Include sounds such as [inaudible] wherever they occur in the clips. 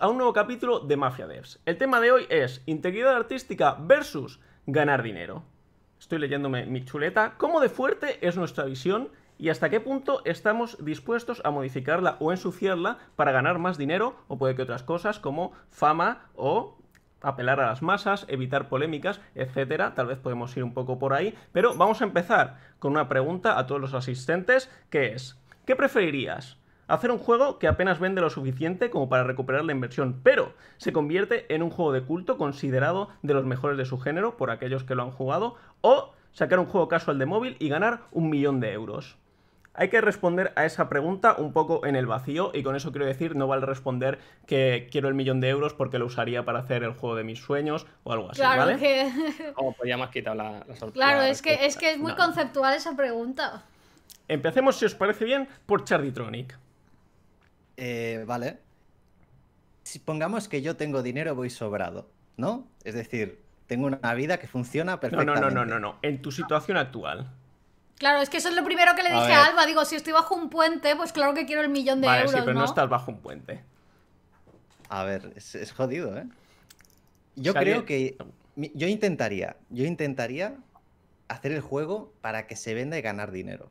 a un nuevo capítulo de Mafia Devs. El tema de hoy es integridad artística versus ganar dinero. Estoy leyéndome mi chuleta. ¿Cómo de fuerte es nuestra visión y hasta qué punto estamos dispuestos a modificarla o ensuciarla para ganar más dinero o puede que otras cosas como fama o apelar a las masas, evitar polémicas, etcétera. Tal vez podemos ir un poco por ahí, pero vamos a empezar con una pregunta a todos los asistentes que es ¿qué preferirías? Hacer un juego que apenas vende lo suficiente como para recuperar la inversión, pero se convierte en un juego de culto considerado de los mejores de su género por aquellos que lo han jugado, o sacar un juego casual de móvil y ganar un millón de euros. Hay que responder a esa pregunta un poco en el vacío y con eso quiero decir, no vale responder que quiero el millón de euros porque lo usaría para hacer el juego de mis sueños o algo así, claro Que... Oh, pues claro, es que, es muy conceptual esa pregunta. Empecemos, si os parece bien, por Charditronic. Eh, vale. Si pongamos que yo tengo dinero, voy sobrado, ¿no? Es decir, tengo una vida que funciona perfectamente. No, no, no, no, no. En tu situación actual. Claro, es que eso es lo primero que le dije a, Alba. Digo, si estoy bajo un puente, pues claro que quiero el millón de vale, euros. Sí, pero ¿no? estás bajo un puente. A ver, es, jodido, ¿eh? Yo creo que. Yo intentaría. Yo intentaría hacer el juego para que se venda y ganar dinero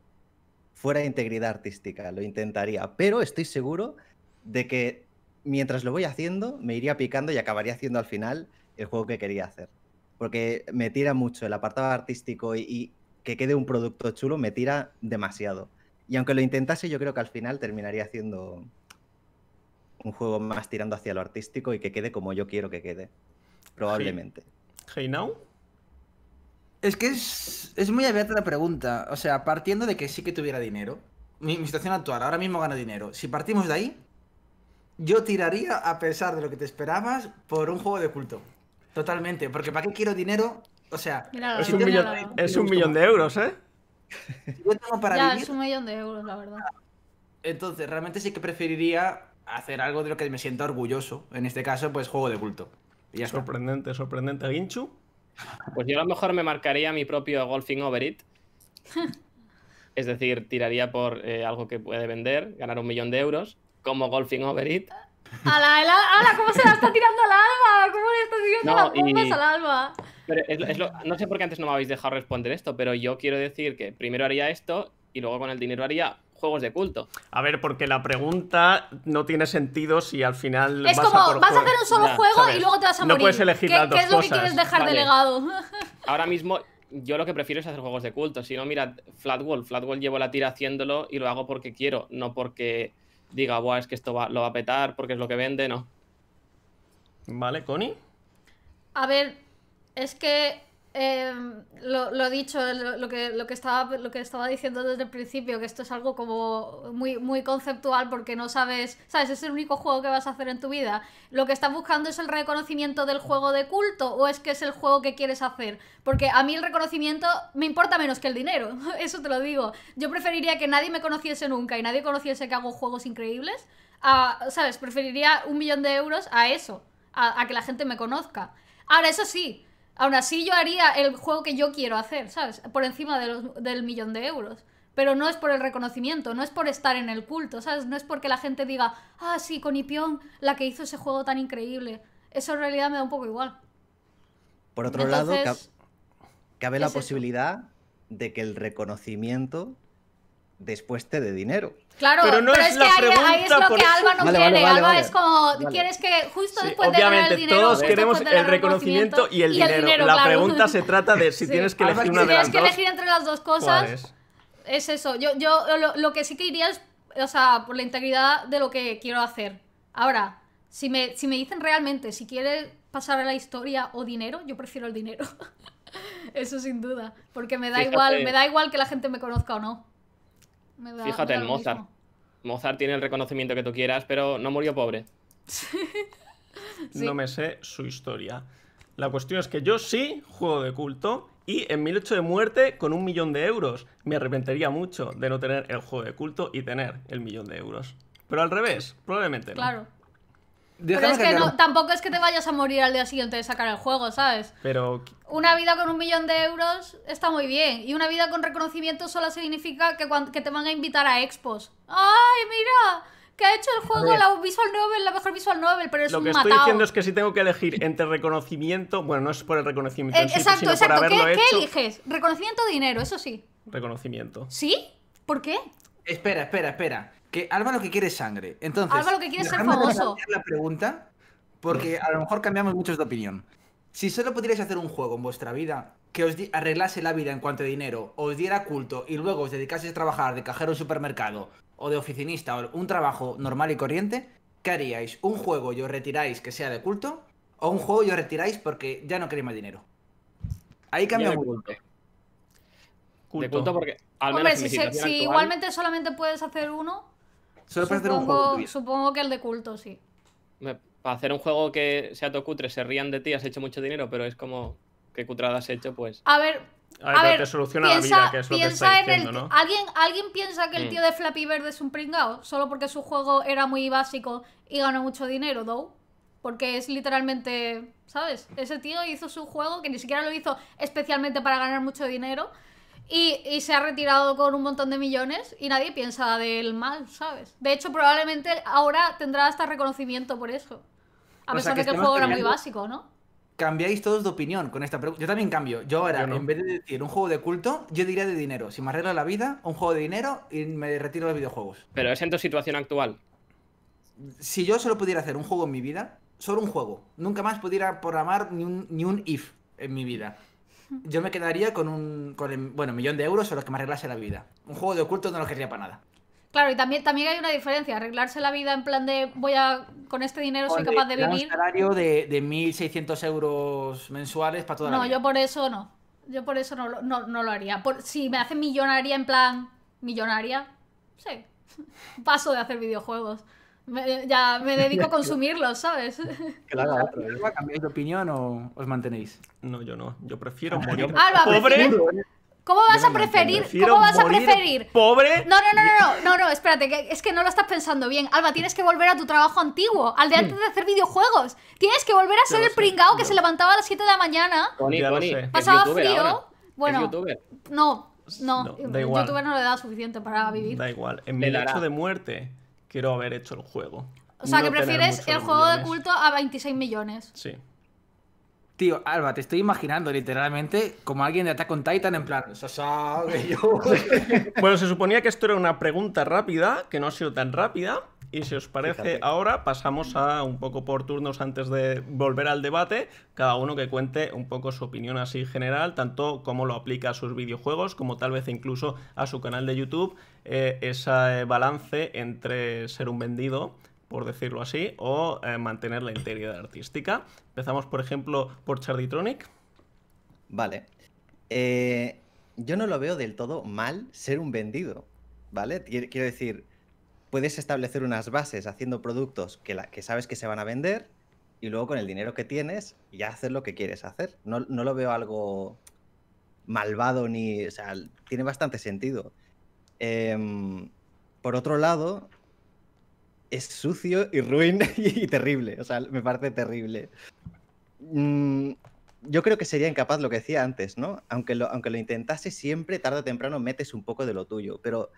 fuera integridad artística, lo intentaría, pero estoy seguro de que mientras lo voy haciendo, me iría picando y acabaría haciendo al final el juego que quería hacer. Porque me tira mucho el apartado artístico y, que quede un producto chulo, me tira demasiado. Y aunque lo intentase, yo creo que al final terminaría haciendo un juego más tirando hacia lo artístico y que quede como yo quiero que quede. Probablemente. Hey, es que es, es muy abierta la pregunta. O sea, partiendo de que sí que tuviera dinero, mi, situación actual, ahora mismo gano dinero. Si partimos de ahí, yo tiraría, a pesar de lo que te esperabas, por un juego de culto. Totalmente, porque ¿para qué quiero dinero? O sea, es, un millón, de euros, ¿eh? ya, es un millón de euros, la verdad. Entonces, realmente sí que preferiría hacer algo de lo que me siento orgulloso. En este caso, pues juego de culto. Y sorprendente, sorprendente. ¿Ginchu? Pues yo a lo mejor me marcaría mi propio golfing over it. [laughs] Es decir, tiraría por eh, algo que puede vender, ganar un millón de euros, como golfing over it. ¡Hala, ¿Cómo se la está tirando al alma ¿Cómo le está tirando las bombas al alma no sé por qué antes no me habéis dejado responder esto, pero yo quiero decir que primero haría esto y luego con el dinero haría juegos de culto. A ver, porque la pregunta no tiene sentido si al final. Es vas como, a vas a hacer un solo juego y luego te vas a morir. No puedes elegir las dos ¿qué es lo que quieres dejar delegado? [laughs] Ahora mismo. Yo lo que prefiero es hacer juegos de culto. Si no, mira, Flatwall. Flatwall llevo la tira haciéndolo y lo hago porque quiero, no porque diga, Buah, es que esto va, lo va a petar porque es lo que vende, no. Vale, Connie. A ver, es que Em, lo, lo, dicho, lo, que, lo, que estaba, lo que estaba diciendo desde el principio, que esto es algo como muy, muy conceptual porque no sabes, ¿sabes? Es el único juego que vas a hacer en tu vida. Lo que estás buscando es el reconocimiento del juego de culto o es que es el juego que quieres hacer. Porque a mí el reconocimiento me importa menos que el dinero, [laughs] eso te lo digo. Yo preferiría que nadie me conociese nunca y nadie conociese que hago juegos increíbles. A, ¿Sabes? Preferiría un millón de euros a eso, a que la gente me conozca. Ahora, eso sí, Aún así yo haría el juego que yo quiero hacer, ¿sabes? Por encima del millón de euros. Pero no es por el reconocimiento, no es por estar en el culto, ¿sabes? No es porque la gente diga, ah, sí, con Ipión, la que hizo ese juego tan increíble. Eso en realidad me da un poco igual. Por otro lado, cabe la posibilidad de que el reconocimiento después te dé dinero. Claro, pero, no es, la pregunta ahí, es lo que Alba no quiere. Alba es como, quieres que justo después de ganar el Todos queremos el reconocimiento y el dinero. la pregunta se trata de si tienes que elegir una de las dos. entre las dos cosas, es? eso. Yo, lo, que sí que iría es, o sea, por la integridad de lo que quiero hacer. Ahora, si me, si me dicen realmente si quieres pasar a la historia o dinero, yo prefiero el dinero. [laughs] eso sin duda. Porque me da igual, me da igual que la gente me conozca o no. Fíjate en Mozart. Mozart tiene el reconocimiento que tú quieras, pero no murió pobre. [laughs] No me sé su historia. La cuestión es que yo sí juego de culto y en mi hecho de muerte con un millón de euros. Me arrepentiría mucho de no tener el juego de culto y tener el millón de euros. Pero al revés, probablemente no. Pero es que no, tampoco es que te vayas a morir al día siguiente de sacar el juego, ¿sabes? Pero... Una vida con un millón de euros está muy bien. Y una vida con reconocimiento solo significa que, te van a invitar a expos. ¡Ay, mira! Que ha hecho el juego la Visual Novel, la mejor Visual Novel, pero es Lo que estoy diciendo es que si tengo que elegir entre reconocimiento... Bueno, no es por el reconocimiento eh, en sí, Exacto, exacto. ¿Qué eliges? Reconocimiento o dinero, eso sí. Reconocimiento. ¿Sí? ¿Por qué? Espera, espera, espera que Alba lo que quiere es sangre. Entonces, Alba lo que quiere es ser famoso. la pregunta, porque a lo mejor cambiamos muchos de opinión. Si solo pudierais hacer un juego en vuestra vida que os arreglase la vida en cuanto a dinero, os diera culto y luego os dedicase a trabajar de cajero en supermercado o de oficinista o un trabajo normal y corriente, ¿qué haríais? ¿Un juego y os retiráis que sea de culto? ¿O un juego y os retiráis porque ya no queréis más dinero? Ahí cambia un culto. culto. porque Hombre, si, igualmente solamente puedes hacer uno, un juego. Supongo que el de culto, sí. para hacer un juego que sea todo se rían de ti, has hecho mucho dinero, pero es como que cutrada has hecho, pues. A ver, A ver, A soluciona la vida, que ¿alguien, ¿Alguien piensa que el mm. tío de Flappy Verde es un pringao? Solo porque su juego era muy básico y ganó mucho dinero, though. Porque es literalmente. ¿Sabes? Ese tío hizo su juego que ni siquiera lo hizo especialmente para ganar mucho dinero. Y, se ha retirado con un montón de millones y nadie piensa del mal, ¿sabes? De hecho, probablemente ahora tendrá hasta reconocimiento por eso. A pesar de que, el juego era muy básico, ¿no? Cambiáis todos de opinión con esta pregunta. Yo también cambio. Yo ahora, en vez de decir un juego de culto, yo diría de dinero. Si me arreglo la vida, un juego de dinero y me retiro de videojuegos. Pero es en tu situación actual. Si yo solo pudiera hacer un juego en mi vida, solo un juego. Nunca más pudiera programar ni un, ni un if en mi vida. Yo me quedaría con un millón de euros o lo que me arreglase la vida. Un juego de oculto no lo querría para nada. Claro, y también, también hay una diferencia. Arreglarse la vida en plan de voy a. Con este dinero soy capaz de, vivir. Un salario de, 1.600 euros mensuales para toda la vida. No, yo por eso no. Yo por eso no, lo haría. si me hacen millonaria en plan. Millonaria. Sí. [laughs] Paso de hacer videojuegos ya me [laughs] dedico a consumirlos, ¿sabes? Que la haga otro. ¿eh? ¿Cambiáis de opinión o os mantenéis? No, yo no. Yo prefiero ah, morir pobre. ¿Cómo vas a preferir? ¿Cómo vas a preferir? Pobre. No, no, no, no, no, no, espérate, es que no lo estás pensando bien. Alba, tienes que volver a tu trabajo antiguo, al de antes de hacer videojuegos. Tienes que volver a ser el pringao que se levantaba a las 7 de la mañana. Pasaba frío. Bueno, no, no, no youtuber no le da suficiente para vivir. Da igual. En mi lecho de muerte quiero haber hecho el juego. O sea, que prefieres el juego de culto a 26 millones. Sí. Tío, Alba, te estoy imaginando literalmente como alguien de Attack on Titan en plan. [laughs] bueno, se suponía que esto era una pregunta rápida, que no ha sido tan rápida. Y si os parece, ahora pasamos a un poco por turnos antes de volver al debate. Cada uno que cuente un poco su opinión así general, tanto cómo lo aplica a sus videojuegos, como tal vez incluso a su canal de YouTube, eh, ese eh, balance entre ser un vendido por decirlo así, o eh, mantener la integridad artística. Empezamos, por ejemplo, por Charditronic. Vale. Eh, yo no lo veo del todo mal ser un vendido, ¿vale? Quiero decir, puedes establecer unas bases haciendo productos que, que sabes que se van a vender y luego con el dinero que tienes ya hacer lo que quieres hacer. No, no lo veo algo malvado ni... O sea, tiene bastante sentido. Em, por otro lado, es sucio y ruin [laughs] y terrible. O sea, me parece terrible. Mm, yo creo que sería incapaz lo que decía antes, ¿no? Aunque lo, aunque lo intentase siempre, tarde o temprano metes un poco de lo tuyo. Pero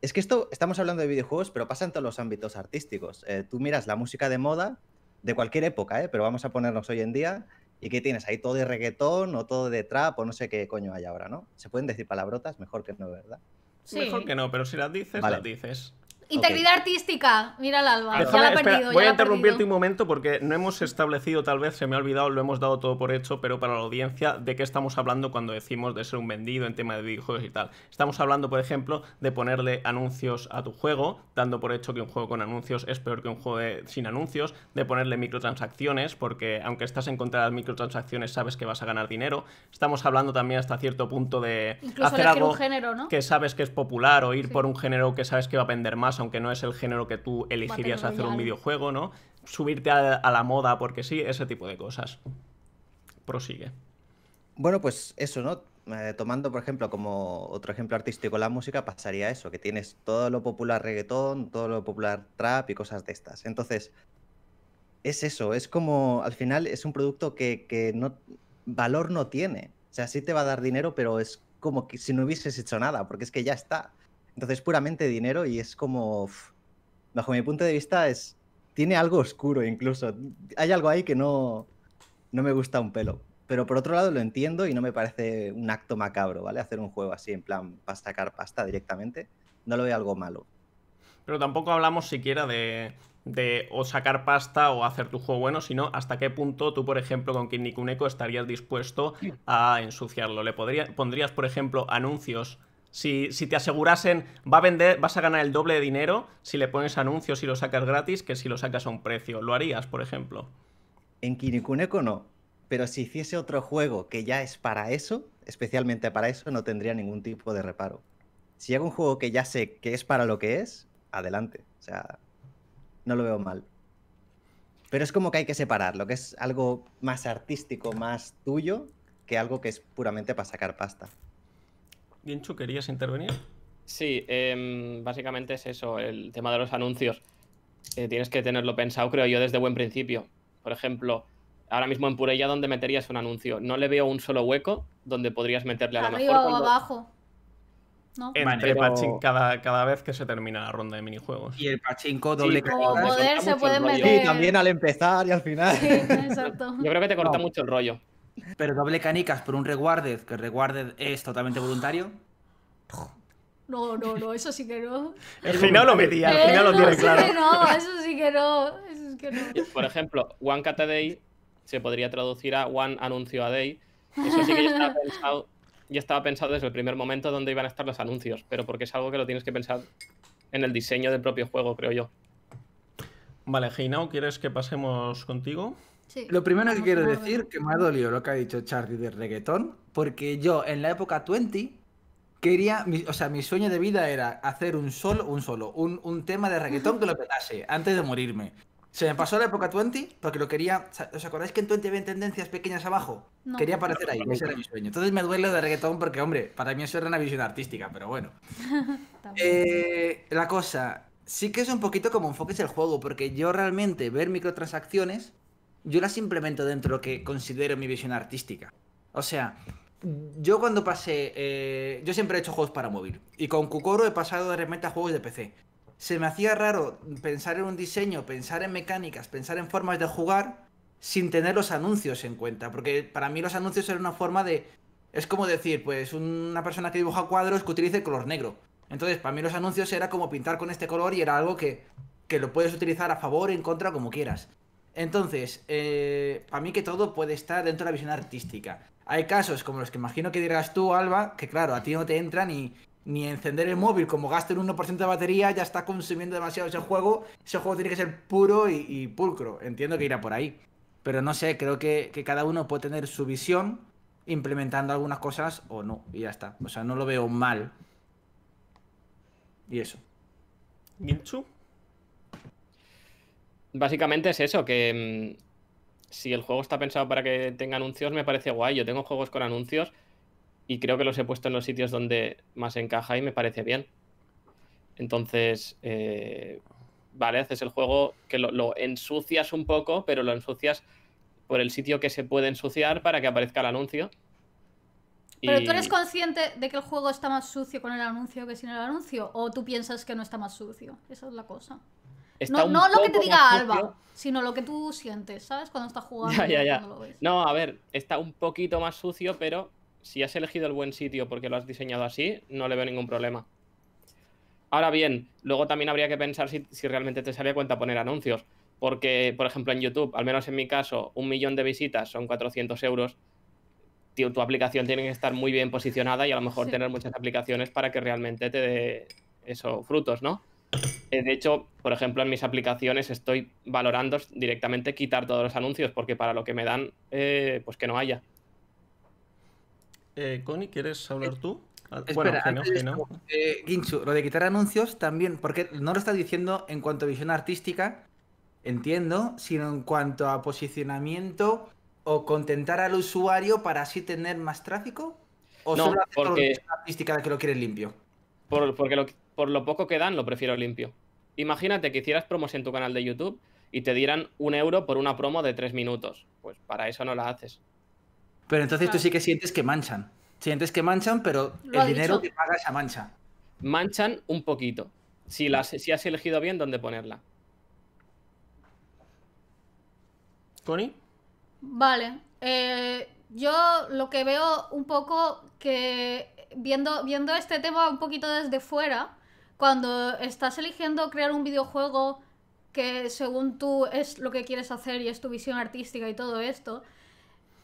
es que esto, estamos hablando de videojuegos, pero pasa en todos los ámbitos artísticos. Eh, tú miras la música de moda de cualquier época, ¿eh? Pero vamos a ponernos hoy en día. ¿Y qué tienes? Ahí todo de reggaetón o todo de trap o no sé qué coño hay ahora, ¿no? Se pueden decir palabrotas, mejor que no, ¿verdad? Sí. Mejor que no, pero si las dices, las dices. Integridad artística, mira el alba. la voy a interrumpirte un momento porque no hemos establecido, tal vez se me ha olvidado, lo hemos dado todo por hecho, pero para la audiencia, de qué estamos hablando cuando decimos de ser un vendido en tema de videojuegos y tal. Estamos hablando, por ejemplo, de ponerle anuncios a tu juego, dando por hecho que un juego con anuncios es peor que un juego sin anuncios, de ponerle microtransacciones, porque aunque estás en contra de las microtransacciones, sabes que vas a ganar dinero. Estamos hablando también hasta cierto punto de Incluso hacer algo un género, ¿no? que sabes que es popular o ir por un género que sabes que va a vender más aunque no es el género que tú elegirías hacer un videojuego, ¿no? Subirte a, la moda porque sí, ese tipo de cosas. Prosigue. Bueno, pues eso, ¿no? Eh, tomando, por ejemplo, como otro ejemplo artístico la música, pasaría eso, que tienes todo lo popular reggaetón, todo lo popular trap y cosas de estas. Entonces, es eso, es como, al final es un producto que, no, valor no tiene. O sea, sí te va a dar dinero, pero es como que si no hubieses hecho nada, porque es que ya está. Entonces, puramente dinero y es como, bajo mi punto de vista, es tiene algo oscuro incluso. Hay algo ahí que no, no me gusta un pelo. Pero por otro lado lo entiendo y no me parece un acto macabro, ¿vale? Hacer un juego así, en plan, para sacar pasta directamente, no lo veo algo malo. Pero tampoco hablamos siquiera de, de o sacar pasta o hacer tu juego bueno, sino hasta qué punto tú, por ejemplo, con eco estarías dispuesto a ensuciarlo. ¿Le podría, pondrías, por ejemplo, anuncios si, te asegurasen, va a vender, vas a ganar el doble de dinero si le pones anuncios y lo sacas gratis que si lo sacas a un precio. ¿Lo harías, por ejemplo? En Kinikuneco no. Pero si hiciese otro juego que ya es para eso, especialmente para eso, no tendría ningún tipo de reparo. Si hago un juego que ya sé que es para lo que es, adelante. O sea, no lo veo mal. Pero es como que hay que separar lo que es algo más artístico, más tuyo, que algo que es puramente para sacar pasta. Ginchu, ¿querías intervenir? Sí, em, básicamente es eso, el tema de los anuncios. Eh, tienes que tenerlo pensado, creo yo, desde buen principio. Por ejemplo, ahora mismo en Purella, ¿dónde meterías un anuncio? No le veo un solo hueco donde podrías meterle a la mejor. abajo. ¿No? Entre cada, vez que se termina la ronda de minijuegos. Y el pachinko doble se pueden meter. también al empezar y al final. exacto. Yo creo que te corta mucho el rollo. Pero doble canicas por un Rewarded, que Rewarded es totalmente voluntario. No, no, no, eso sí que no. El final lo metía, al final lo eh, tiene claro. no, eso sí que no, eso sí que no. Por ejemplo, One Cat a Day se podría traducir a One Anuncio a Day. Eso sí que ya estaba pensado, estaba pensado desde el primer momento dónde iban a estar los anuncios, pero porque es algo que lo tienes que pensar en el diseño del propio juego, creo yo. Vale, Heinao, ¿quieres que pasemos contigo? Lo primero que quiero decir, que me ha dolido lo que ha dicho Charlie de reggaetón, porque yo en la época 20 quería, o sea, mi sueño de vida era hacer un solo, un solo, un, tema de reggaetón que lo petase antes de morirme. Se me pasó la época 20 porque lo quería. ¿Os acordáis que en 20 había tendencias pequeñas abajo? Quería aparecer ahí, ese era mi sueño. Entonces me duele de reggaetón porque, hombre, para mí eso era una visión artística, pero bueno. [laughs] Eh, la cosa, sí que es un poquito como enfoques el juego, porque yo realmente ver microtransacciones yo las implemento dentro de lo que considero mi visión artística. O sea, yo cuando pasé, eh, yo siempre he hecho juegos para móvil y con Kukoro he pasado de repente a juegos de PC. Se me hacía raro pensar en un diseño, pensar en mecánicas, pensar en formas de jugar sin tener los anuncios en cuenta, porque para mí los anuncios eran una forma de es como decir, pues una persona que dibuja cuadros que utilice el color negro. Entonces, para mí los anuncios era como pintar con este color y era algo que, que lo puedes utilizar a favor, o en contra, como quieras. Entonces, eh, para mí que todo puede estar dentro de la visión artística. Hay casos como los que imagino que dirás tú, Alba, que claro, a ti no te entra ni, encender el móvil, como gasta un 1% de batería, ya está consumiendo demasiado ese juego. Ese juego tiene que ser puro y, pulcro. Entiendo que irá por ahí. Pero no sé, creo que, cada uno puede tener su visión implementando algunas cosas o no, y ya está. O sea, no lo veo mal. Y eso. ¿Ginchu? básicamente es eso, que mm, si el juego está pensado para que tenga anuncios, me parece guay. Yo tengo juegos con anuncios y creo que los he puesto en los sitios donde más encaja y me parece bien. Entonces, eh, vale, haces el juego que lo, ensucias un poco, pero lo ensucias por el sitio que se puede ensuciar para que aparezca el anuncio. Pero tú eres consciente de que el juego está más sucio con el anuncio que sin el anuncio, o tú piensas que no está más sucio. Esa es la cosa no, lo que te diga Alba, sino lo que tú sientes, ¿sabes? Cuando estás jugando. No, a ver, está un poquito más sucio, pero si has elegido el buen sitio porque lo has diseñado así, no le veo ningún problema. Ahora bien, luego también habría que pensar si, realmente te sale cuenta poner anuncios. Porque, por ejemplo, en YouTube, al menos en mi caso, un millón de visitas son 400 euros. Tu, aplicación tiene que estar muy bien posicionada y a lo mejor tener muchas aplicaciones para que realmente te dé eso, frutos, ¿no? Eh, de hecho, por ejemplo, en mis aplicaciones estoy valorando directamente quitar todos los anuncios, porque para lo que me dan, eh, pues que no haya. Eh, Connie, ¿quieres hablar tú? Ah, eh, bueno, no, no. Ginchu, lo de quitar anuncios también, porque no lo estás diciendo en cuanto a visión artística, entiendo, sino en cuanto a posicionamiento o contentar al usuario para así tener más tráfico, o no, porque... la artística que lo quieres limpio. porque lo, por lo poco que dan, lo prefiero limpio. Imagínate que hicieras promos en tu canal de YouTube y te dieran un euro por una promo de tres minutos. Pues para eso no la haces. Pero entonces tú sí que sientes que manchan. Sientes que manchan, pero el dinero que pagas mancha. Manchan un poquito. Si, las, si has elegido bien dónde ponerla. ¿Coni? Vale. Eh, yo lo que veo un poco que viendo, viendo este tema un poquito desde fuera, cuando estás eligiendo crear un videojuego que según tú es lo que quieres hacer y es tu visión artística y todo esto,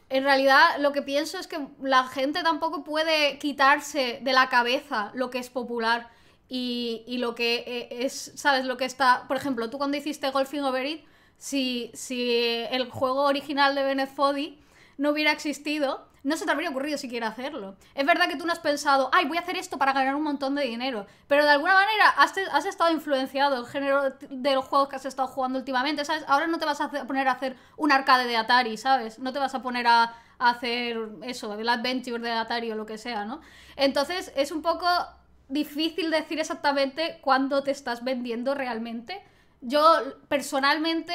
en realidad lo que pienso es que la gente tampoco puede quitarse de la cabeza lo que es popular y, lo que eh, es, ¿sabes? Lo que está, por ejemplo, tú cuando hiciste Golfing Over It, si, si el juego original de Benefodi no hubiera existido, no se te habría ocurrido siquiera hacerlo. Es verdad que tú no has pensado, ay, voy a hacer esto para ganar un montón de dinero, pero de alguna manera has, estado influenciado el género de los juegos que has estado jugando últimamente, ¿sabes? Ahora no te vas a poner a hacer un arcade de Atari, ¿sabes? No te vas a poner a, hacer eso, el adventure de Atari o lo que sea, ¿no? Entonces es un poco difícil decir exactamente cuándo te estás vendiendo realmente. Yo personalmente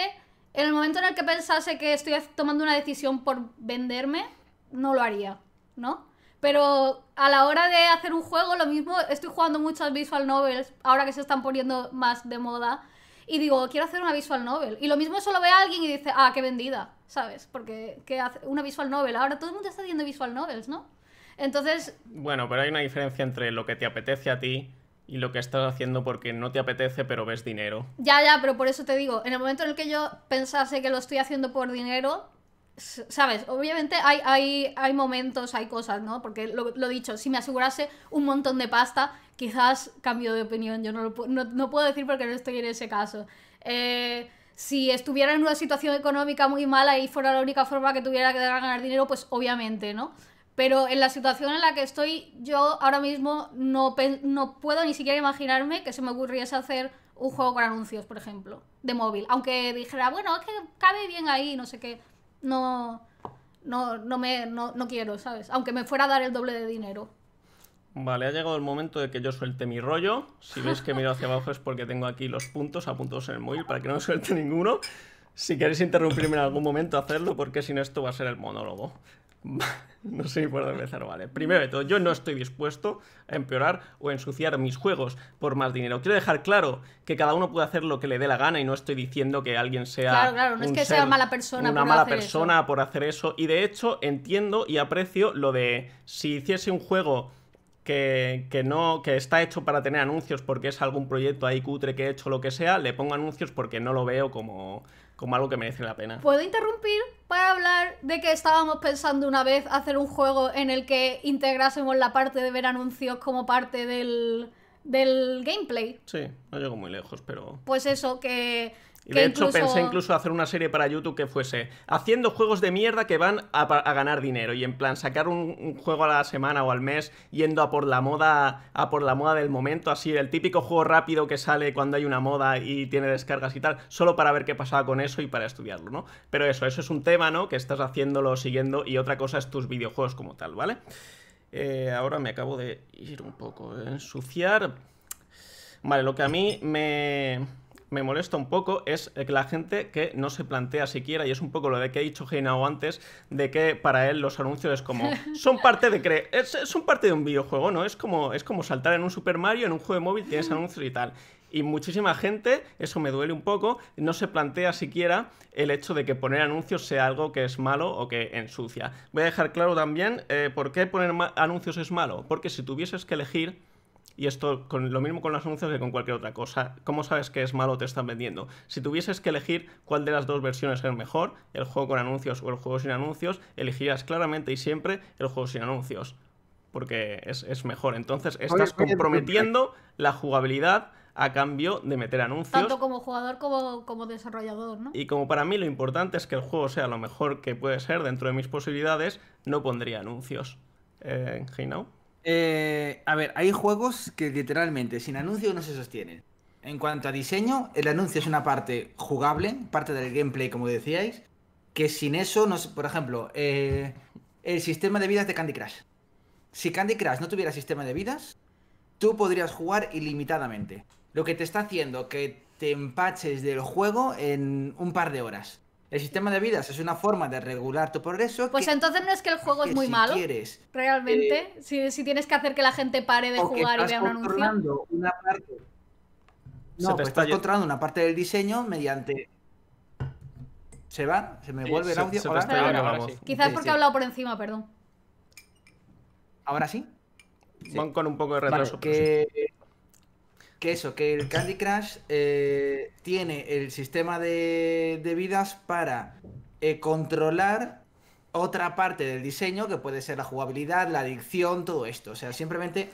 en el momento en el que pensase que estoy tomando una decisión por venderme, no lo haría, ¿no? Pero a la hora de hacer un juego, lo mismo, estoy jugando muchas visual novels, ahora que se están poniendo más de moda, y digo, quiero hacer una visual novel. Y lo mismo solo ve alguien y dice, ah, qué vendida, ¿sabes? Porque ¿qué hace una visual novel. Ahora todo el mundo está haciendo visual novels, ¿no? Entonces... Bueno, pero hay una diferencia entre lo que te apetece a ti y lo que estás haciendo porque no te apetece, pero ves dinero. Ya, ya, pero por eso te digo, en el momento en el que yo pensase que lo estoy haciendo por dinero, ¿sabes? Obviamente hay, hay, hay momentos, hay cosas, ¿no? Porque lo, he dicho, si me asegurase un montón de pasta, quizás cambio de opinión. Yo no, lo, puedo decir porque no estoy en ese caso. Eh, si estuviera en una situación económica muy mala y fuera la única forma que tuviera que ganar dinero, pues obviamente, ¿no? Pero en la situación en la que estoy, yo ahora mismo no, puedo ni siquiera imaginarme que se me ocurriese hacer un juego con anuncios, por ejemplo, de móvil. Aunque dijera, bueno, es que cabe bien ahí, no sé qué. No, no, no, me, no, quiero, ¿sabes? Aunque me fuera a dar el doble de dinero. Vale, ha llegado el momento de que yo suelte mi rollo. Si veis que miro hacia abajo es porque tengo aquí los puntos apuntados en el móvil para que no me suelte ninguno. Si queréis interrumpirme en algún momento, hacerlo porque sin esto va a ser el monólogo. [laughs] No sé por dónde empezar, vale. Primero de todo, yo no estoy dispuesto a empeorar o ensuciar mis juegos por más dinero. Quiero dejar claro que cada uno puede hacer lo que le dé la gana y no estoy diciendo que alguien sea. mala persona. Una mala persona por hacer eso. Y de hecho, entiendo y aprecio lo de si hiciese un juego. Que, que, no, que está hecho para tener anuncios porque es algún proyecto ahí cutre que he hecho lo que sea, le pongo anuncios porque no lo veo como, como algo que merece la pena. ¿Puedo interrumpir para hablar de que estábamos pensando una vez hacer un juego en el que integrásemos la parte de ver anuncios como parte del, del gameplay? Sí, no llego muy lejos, pero... Pues eso, que de hecho pensé incluso hacer una serie para YouTube que fuese haciendo juegos de mierda que van a, ganar dinero y en plan sacar un, juego a la semana o al mes yendo a por la moda, a por la moda del momento, así el típico juego rápido que sale cuando hay una moda y tiene descargas y tal, solo para ver qué pasaba con eso y para estudiarlo, ¿no? Pero eso, eso es un tema, ¿no? Que estás haciéndolo, siguiendo y otra cosa es tus videojuegos como tal, ¿vale? Eh, ahora me acabo de ir un poco, a ensuciar. Vale, lo que a mí me me molesta un poco es que la gente que no se plantea siquiera, y es un poco lo de que he dicho Heinao antes, de que para él los anuncios es como, [laughs] son parte de cre es, son parte de un videojuego, ¿no? Es como, es como saltar en un Super Mario, en un juego de móvil tienes anuncios y tal. Y muchísima gente, eso me duele un poco, no se plantea siquiera el hecho de que poner anuncios sea algo que es malo o que ensucia. Voy a dejar claro también eh, por qué poner anuncios es malo, porque si tuvieses que elegir y esto con lo mismo con los anuncios que con cualquier otra cosa. ¿Cómo sabes que es malo te están vendiendo? Si tuvieses que elegir cuál de las dos versiones es mejor, el juego con anuncios o el juego sin anuncios, elegirías claramente y siempre el juego sin anuncios. Porque es, mejor. Entonces estás comprometiendo eh, eh. la jugabilidad a cambio de meter anuncios. Tanto como jugador como, como desarrollador, ¿no? Y como para mí lo importante es que el juego sea lo mejor que puede ser dentro de mis posibilidades, no pondría anuncios. en eh, hey eh, a ver, hay juegos que literalmente sin anuncio no se sostienen. En cuanto a diseño, el anuncio es una parte jugable, parte del gameplay, como decíais, que sin eso, no por ejemplo, eh, el sistema de vidas de Candy Crush. Si Candy Crush no tuviera sistema de vidas, tú podrías jugar ilimitadamente. Lo que te está haciendo que te empaches del juego en un par de horas. El sistema de vidas es una forma de regular tu progreso. Pues entonces no es que el juego es muy malo. realmente, eh, si, tienes que hacer que la gente pare de jugar y vea un anuncio. Una parte, no, pues estás controlando una parte del diseño mediante. ¿Se va? ¿Se me vuelve el audio? Quizás porque he hablado por encima, perdón. ¿Ahora sí? Van con un poco de retraso. Vale, que eso, que el Candy Crush eh, tiene el sistema de, vidas para eh, controlar otra parte del diseño, que puede ser la jugabilidad, la adicción, todo esto. O sea, simplemente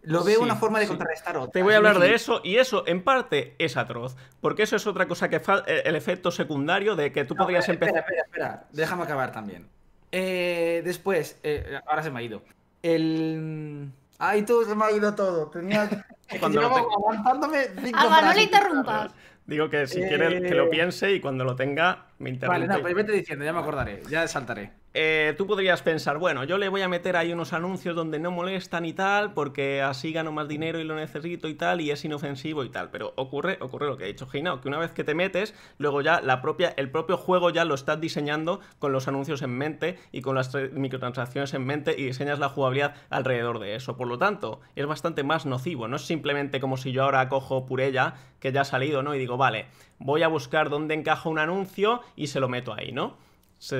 lo veo una forma de contrarrestar otra. Te voy a hablar de eso, y eso en parte es atroz. Porque eso es otra cosa que eh, el efecto secundario de que tú podrías empezar. Espera, espera, déjame acabar también. después, ahora se me ha ido. El. Ahí tú se me ha ido todo. Tenía. [laughs] Cuando lo aguantándome. no le interrumpas. Digo que si quiere que lo eh, piense y cuando lo tenga me interrumpa. Vale, no, pero pues vete diciendo, ya me acordaré, ya saltaré. Eh, tú podrías pensar, bueno, yo le voy a meter ahí unos anuncios donde no molestan y tal, porque así gano más dinero y lo necesito y tal, y es inofensivo y tal. Pero ocurre, ocurre lo que ha dicho Heinao, que una vez que te metes, luego ya la propia, el propio juego ya lo estás diseñando con los anuncios en mente y con las microtransacciones en mente y diseñas la jugabilidad alrededor de eso. Por lo tanto, es bastante más nocivo. No es simplemente como si yo ahora cojo Purella, que ya ha salido, ¿no? Y digo, vale, voy a buscar dónde encaja un anuncio y se lo meto ahí, ¿no?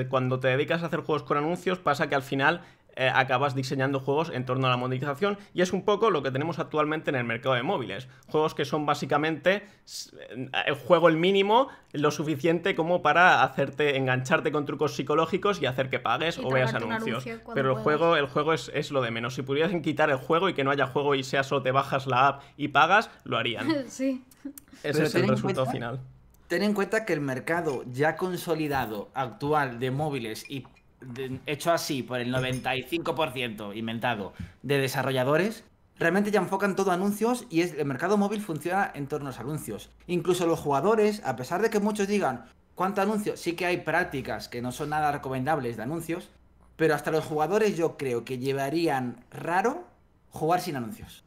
cuando te dedicas a hacer juegos con anuncios, pasa que al final eh, acabas diseñando juegos en torno a la monetización y es un poco lo que tenemos actualmente en el mercado de móviles. Juegos que son básicamente eh, el juego el mínimo, lo suficiente como para hacerte engancharte con trucos psicológicos y hacer que pagues o veas anuncios. Pero el juego, el juego es, lo de menos. Si pudieras quitar el juego y que no haya juego y sea solo te bajas la app y pagas, lo harían. [laughs] sí. Ese es el resultado final ten en cuenta que el mercado ya consolidado actual de móviles y hecho así por el 95% inventado de desarrolladores, realmente ya enfocan todo anuncios y es, el mercado móvil funciona en torno a los anuncios. Incluso los jugadores, a pesar de que muchos digan cuánto anuncios? sí que hay prácticas que no son nada recomendables de anuncios, pero hasta los jugadores yo creo que llevarían raro jugar sin anuncios.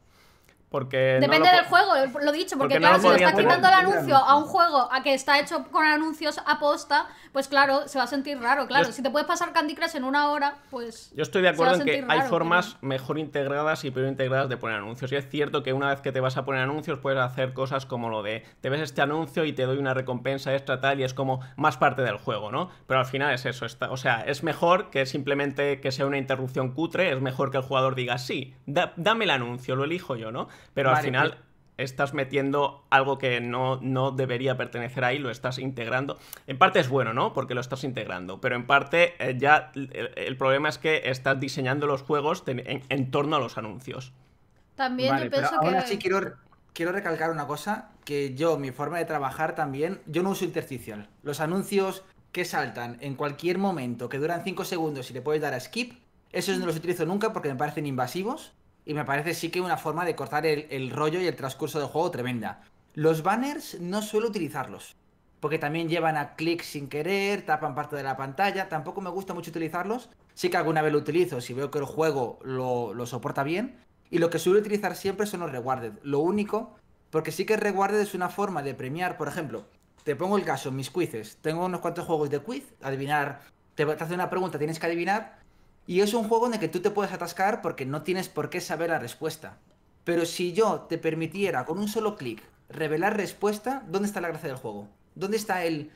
Porque Depende del juego, lo dicho, porque, claro, si le está quitando el anuncio a un juego a que está hecho con anuncios a posta, pues claro, se va a sentir raro, claro. si te puedes pasar Candy Crush en una hora, pues. Yo estoy de acuerdo en que hay formas mejor integradas y peor integradas de poner anuncios. Y es cierto que una vez que te vas a poner anuncios, puedes hacer cosas como lo de te ves este anuncio y te doy una recompensa extra tal, y es como más parte del juego, ¿no? Pero al final es eso, está, o sea, es mejor que simplemente que sea una interrupción cutre, es mejor que el jugador diga sí, dame el anuncio, lo elijo yo, ¿no? pero al final pues estás metiendo algo que no, debería pertenecer ahí, lo estás integrando. En parte es bueno, ¿no? Porque lo estás integrando, pero en parte eh, ya el, problema es que estás diseñando los juegos en, torno a los anuncios. También yo pienso ahora quiero, quiero recalcar una cosa, que yo, mi forma de trabajar también, yo no uso intersticial. Los anuncios que saltan en cualquier momento, que duran 5 segundos y le puedes dar a skip, esos no los utilizo nunca porque me parecen invasivos y me parece sí que una forma de cortar el, rollo y el transcurso del juego tremenda. Los banners no suelo utilizarlos, porque también llevan a clic sin querer, tapan parte de la pantalla, tampoco me gusta mucho utilizarlos, sí que alguna vez lo utilizo si veo que el juego lo, soporta bien, y lo que suelo utilizar siempre son los rewarded, lo único, porque sí que rewarded es una forma de premiar, por ejemplo, te pongo el caso, mis quizzes, tengo unos cuantos juegos de quiz, adivinar, te, te hace una pregunta, tienes que adivinar, y es un juego en el que tú te puedes atascar porque no tienes por qué saber la respuesta. Pero si yo te permitiera con un solo clic revelar respuesta, ¿dónde está la gracia del juego? ¿Dónde está el,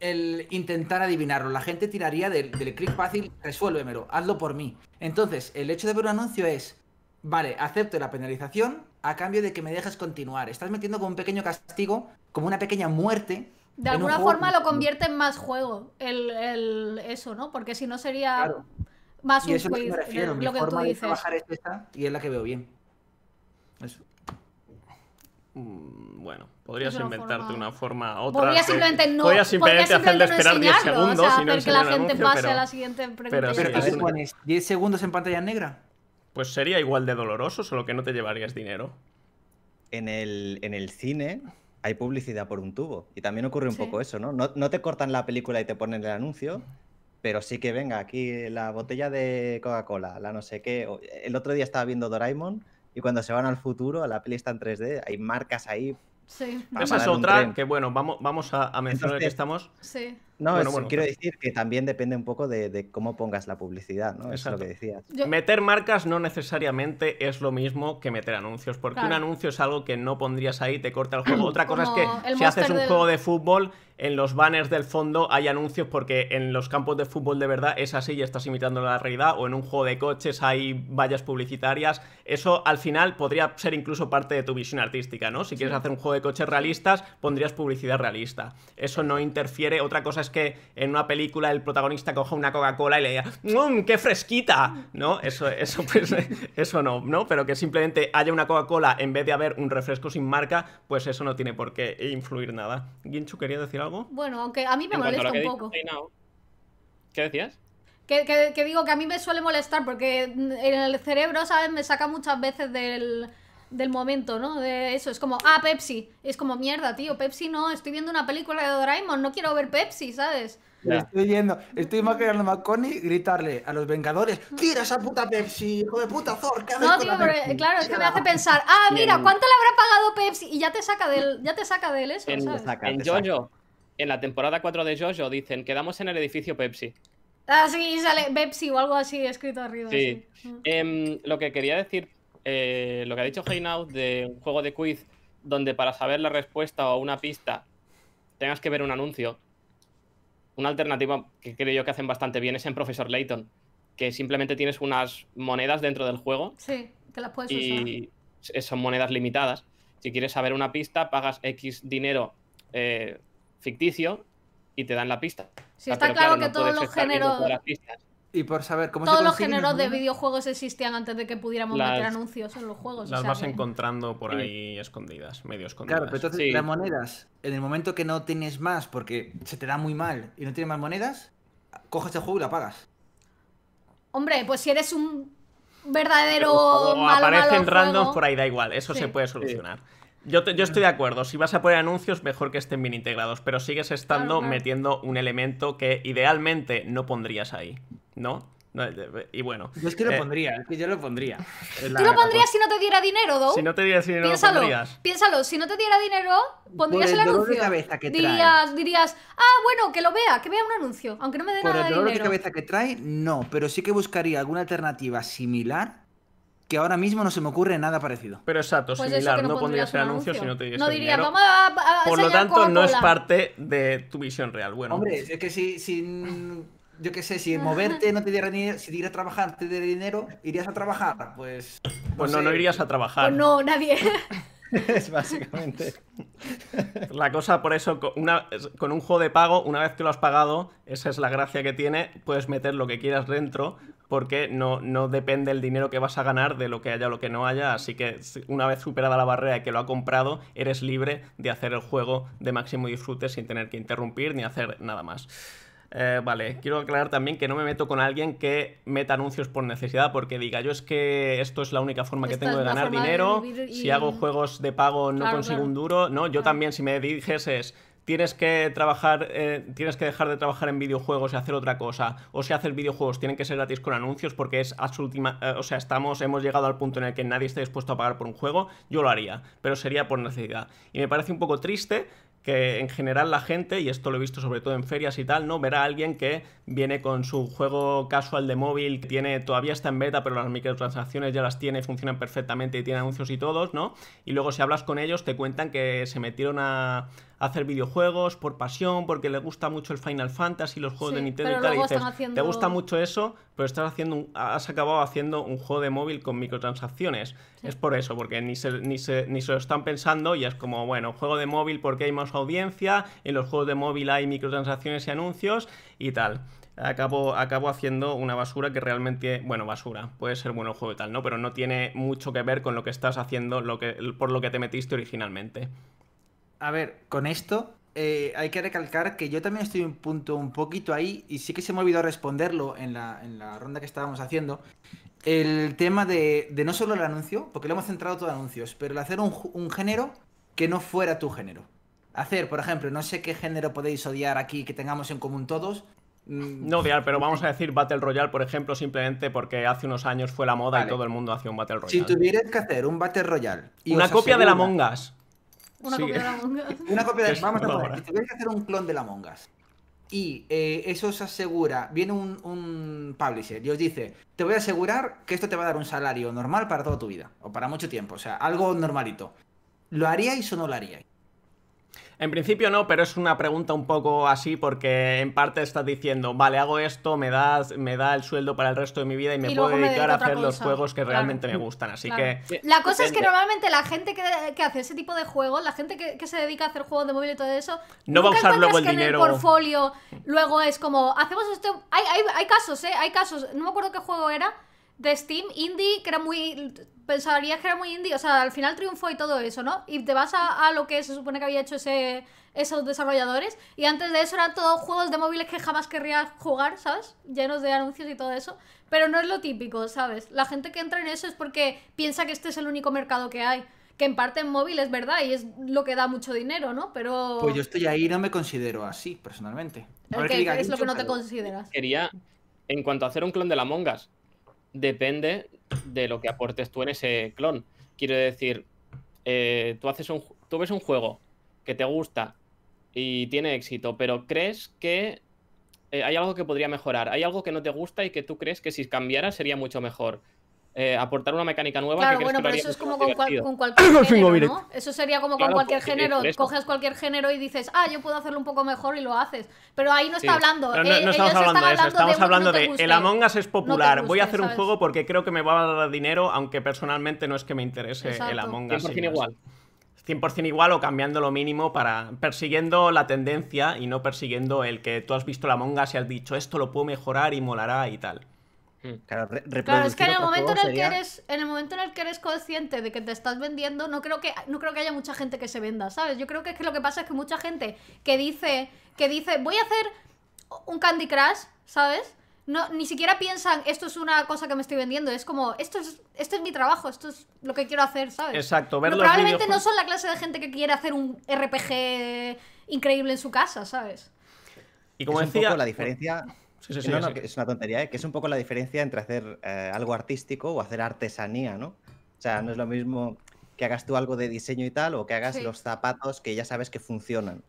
el intentar adivinarlo? La gente tiraría del, clic fácil, resuélvemelo, hazlo por mí. Entonces, el hecho de ver un anuncio es, vale, acepto la penalización a cambio de que me dejes continuar. Estás metiendo como un pequeño castigo, como una pequeña muerte. De alguna forma lo convierte en más juego, el, eso, ¿no? Porque si no sería... Más y eso es lo que me refiero. Eh, mi lo que forma tú dices. de trabajar es esta y es la que veo bien. Eso. Mm, bueno, podrías inventarte una forma otra. Podrías simplemente no. Podrías simplemente, esperar 10 segundos. O sea, no hacer que la gente pase a la siguiente pregunta. Pero, 10 segundos en pantalla negra. Pues sería igual de doloroso, solo que no te llevarías dinero. En el, en el cine hay publicidad por un tubo. Y también ocurre un poco eso, ¿no? ¿no? te cortan la película y te ponen el anuncio, pero sí que venga, aquí la botella de Coca-Cola, la no sé qué. El otro día estaba viendo Doraemon y cuando se van al futuro, a la peli está en 3D, hay marcas ahí. Sí. Esa es otra que, bueno, vamos, vamos a, mencionar que estamos. Sí. No, bueno, quiero pues decir que también depende un poco de, cómo pongas la publicidad, ¿no? Eso es lo que decías. Meter marcas no necesariamente es lo mismo que meter anuncios, porque un anuncio es algo que no pondrías ahí, te corta el juego. [clears throat] Otra cosa es que si haces un juego de fútbol, en los banners del fondo hay anuncios porque en los campos de fútbol de verdad es así y estás imitando la realidad, o en un juego de coches hay vallas publicitarias. Eso al final podría ser incluso parte de tu visión artística, ¿no? Si quieres hacer un juego de coches realistas, pondrías publicidad realista. Eso no interfiere. Otra cosa es que en una película el protagonista coja una Coca-Cola y le diga, ¡mmm, qué fresquita! ¿No? Eso, eso, pues, [laughs] eso no, ¿no? Pero que simplemente haya una Coca-Cola en vez de haber un refresco sin marca, pues eso no tiene por qué influir nada. ¿Ginchu quería decir algo? Bueno, aunque a mí me molesta un poco. ¿Qué decías? Que, que digo que a mí me suele molestar porque en el cerebro, ¿sabes? Me saca muchas veces del del momento, ¿no? De eso, es como, ah, Pepsi. Es como, mierda, tío, Pepsi no, estoy viendo una película de Doraemon, no quiero ver Pepsi, ¿sabes? Estoy yendo, estoy imaginando a y gritarle a los Vengadores, tira esa puta Pepsi, hijo de puta Thor, No, tío, pero claro, es que me hace pensar, ah, mira, ¿cuánto le habrá pagado Pepsi? Y ya te saca del, ya te saca del eso, en, Jojo, en la temporada 4 de Jojo, dicen, quedamos en el edificio Pepsi. Ah, sí, sale Pepsi o algo así escrito arriba. Sí. Em, lo que quería decir eh, lo que ha dicho Heinau de un juego de quiz donde para saber la respuesta o una pista tengas que ver un anuncio. Una alternativa que creo yo que hacen bastante bien es en Professor Layton, que simplemente tienes unas monedas dentro del juego. Sí, que puedes y son monedas limitadas. Si quieres saber una pista, pagas X dinero eh, ficticio y te dan la pista. Sí, ah, está, claro, que todos los géneros por saber cómo Todos los géneros de videojuegos existían antes de que pudiéramos meter anuncios en los juegos. Las vas encontrando por ahí escondidas, medio escondidas. Claro, las monedas, en el momento que no tienes más porque se te da muy mal y no tienes más monedas, coges el juego y la pagas. Hombre, pues si eres un verdadero. O, aparecen randoms por ahí, da igual, eso se puede solucionar. Yo, yo, estoy de acuerdo, si vas a poner anuncios, mejor que estén bien integrados, pero sigues estando metiendo un elemento que idealmente no pondrías ahí. ¿no? Eh, eh, y bueno. Yo es que lo eh, pondría, es que yo lo pondría. Tú lo pondrías pues. si no te diera dinero, Dou. Si no te diera dinero, piénsalo, pondrías. piénsalo. Si no te diera dinero, pondrías el, anuncio. De cabeza que dirías, trae. dirías, ah, bueno, que lo vea, que vea un anuncio, aunque no me dé Por nada el dolor de, cabeza que trae, no, pero sí que buscaría alguna alternativa similar que ahora mismo no se me ocurre nada parecido. Pero exacto, pues similar, no, pondrías el anuncio, si no te No dirías, vamos a, a, Por lo tanto, no es parte de tu visión real. Bueno, hombre, es que si yo qué sé, si moverte no te diera dinero, si te a trabajar te diera dinero, irías a trabajar, pues. No pues no, no irías a trabajar. Pues no, nadie. [laughs] es básicamente. La cosa, por eso, con, un juego de pago, una vez que lo has pagado, esa es la gracia que tiene, puedes meter lo que quieras dentro, porque no, no depende el dinero que vas a ganar de lo que haya o lo que no haya, así que una vez superada la barrera que lo ha comprado, eres libre de hacer el juego de máximo disfrute sin tener que interrumpir ni hacer nada más. Eh, vale, quiero aclarar también que no me meto con alguien que meta anuncios por necesidad, porque diga yo es que esto es la única forma que tengo de ganar dinero, si hago juegos de pago no consigo un duro, no, yo también si me es tienes que trabajar, eh, tienes que dejar de trabajar en videojuegos y hacer otra cosa, o si haces videojuegos tienen que ser gratis con anuncios porque es eh, o sea, estamos, hemos llegado al punto en el que nadie está dispuesto a pagar por un juego, yo lo haría, pero sería por necesidad. Y me parece un poco triste que en general la gente, y esto lo he visto sobre todo en ferias y tal, ¿no? Verá a alguien que viene con su juego casual de móvil, que tiene, todavía está en beta, pero las microtransacciones ya las tiene, funcionan perfectamente y tiene anuncios y todos, ¿no? Y luego si hablas con ellos te cuentan que se metieron a, hacer videojuegos por pasión, porque le gusta mucho el Final Fantasy, los juegos de Nintendo y tal. te gusta mucho eso, pero estás haciendo has acabado haciendo un juego de móvil con microtransacciones. Es por eso, porque ni se, ni, lo están pensando y es como, bueno, juego de móvil porque hay más audiencia, en los juegos de móvil hay microtransacciones y anuncios y tal acabo, acabo haciendo una basura que realmente, bueno, basura, puede ser bueno juego y tal, ¿no? Pero no tiene mucho que ver con lo que estás haciendo, lo que, por lo que te metiste originalmente a ver, con esto eh, hay que recalcar que yo también estoy un punto un poquito ahí y sí que se me olvidó responderlo en la, ronda que estábamos haciendo. El tema de, no solo el anuncio, porque lo hemos centrado todo en anuncios, pero el hacer un, género que no fuera tu género. Hacer, por ejemplo, no sé qué género podéis odiar aquí que tengamos en común todos. Mm. No odiar, pero vamos a decir Battle Royale, por ejemplo, simplemente porque hace unos años fue la moda y todo el mundo hacía un Battle Royale. Si tuvieras que hacer un Battle Royale. Y Una copia de la Mongas [laughs] Una copia de la Us. Una copia de Vamos a poner. Si tuvieras que hacer un clon de la mongas y eh, eso os asegura, viene un, un, publisher y os dice, te voy a asegurar que esto te va a dar un salario normal para toda tu vida, o para mucho tiempo, o sea, algo normalito. ¿Lo haríais o no lo haríais? En principio no, pero es una pregunta un poco así porque en parte estás diciendo, vale, hago esto, me da, me da el sueldo para el resto de mi vida y me puedo dedicar a hacer los juegos que realmente me gustan. Así que... Eh, la cosa es que normalmente la gente que, hace ese tipo de juegos, la gente que, se dedica a hacer juegos de móvil y todo eso, no va a usar luego el que dinero. En el portfolio luego es como, hacemos esto... Hay, hay, hay casos, ¿eh? Hay casos. No me acuerdo qué juego era de Steam indie, que era muy. Pensarías que era muy indie, o sea, al final triunfó y todo eso, ¿no? Y te vas a, lo que se supone que había hecho ese, esos desarrolladores. Y antes de eso eran todos juegos de móviles que jamás querría jugar, ¿sabes? Llenos de anuncios y todo eso. Pero no es lo típico, ¿sabes? La gente que entra en eso es porque piensa que este es el único mercado que hay. Que en parte en móvil es verdad y es lo que da mucho dinero, ¿no? Pero. Pues yo estoy ahí y no me considero así, personalmente. es lo que no te consideras? Quería, en cuanto a hacer un clon de la Mongas, depende de lo que aportes tú en ese clon. Quiero decir, eh, tú, haces un, tú ves un juego que te gusta y tiene éxito, pero crees que eh, hay algo que podría mejorar, hay algo que no te gusta y que tú crees que si cambiara sería mucho mejor. Eh, aportar una mecánica nueva. Claro, bueno, pero eso es como con, cualquier [laughs] género, Eso sería como con cualquier género. Coges cualquier género y dices, ah, yo puedo hacerlo un poco mejor y lo haces. Pero ahí no está hablando. Eh, no, estamos hablando de eso, estamos hablando de, el Among Us es popular, voy a hacer un juego porque creo que me va a dar dinero, aunque personalmente no es que me interese el Among Us. 100% igual. 100% igual o cambiando lo mínimo para persiguiendo la tendencia y no persiguiendo el que tú has visto la Us y has dicho esto lo puedo mejorar y molará y tal. Mm. Claro, es que en el, momento en, el que eres, momento en el que eres consciente de que te estás vendiendo, no creo que, no creo que haya mucha gente que se venda, ¿sabes? Yo creo que, es lo que pasa es que mucha gente que dice, que dice, voy a hacer un Candy Crush, ¿sabes? No, ni siquiera piensan, esto es una cosa que me estoy vendiendo, es como, esto es, esto es mi trabajo, esto es lo que quiero hacer, ¿sabes? Exacto, ver Probablemente no pues son la clase de gente que quiere hacer un RPG increíble en su casa, ¿sabes? Y como decía, la diferencia no, no, es una tontería, ¿eh? que es un poco la diferencia entre hacer eh, algo artístico o hacer artesanía, ¿no? O sea, no es lo mismo que hagas tú algo de diseño y tal o que hagas los zapatos que ya sabes que funcionan.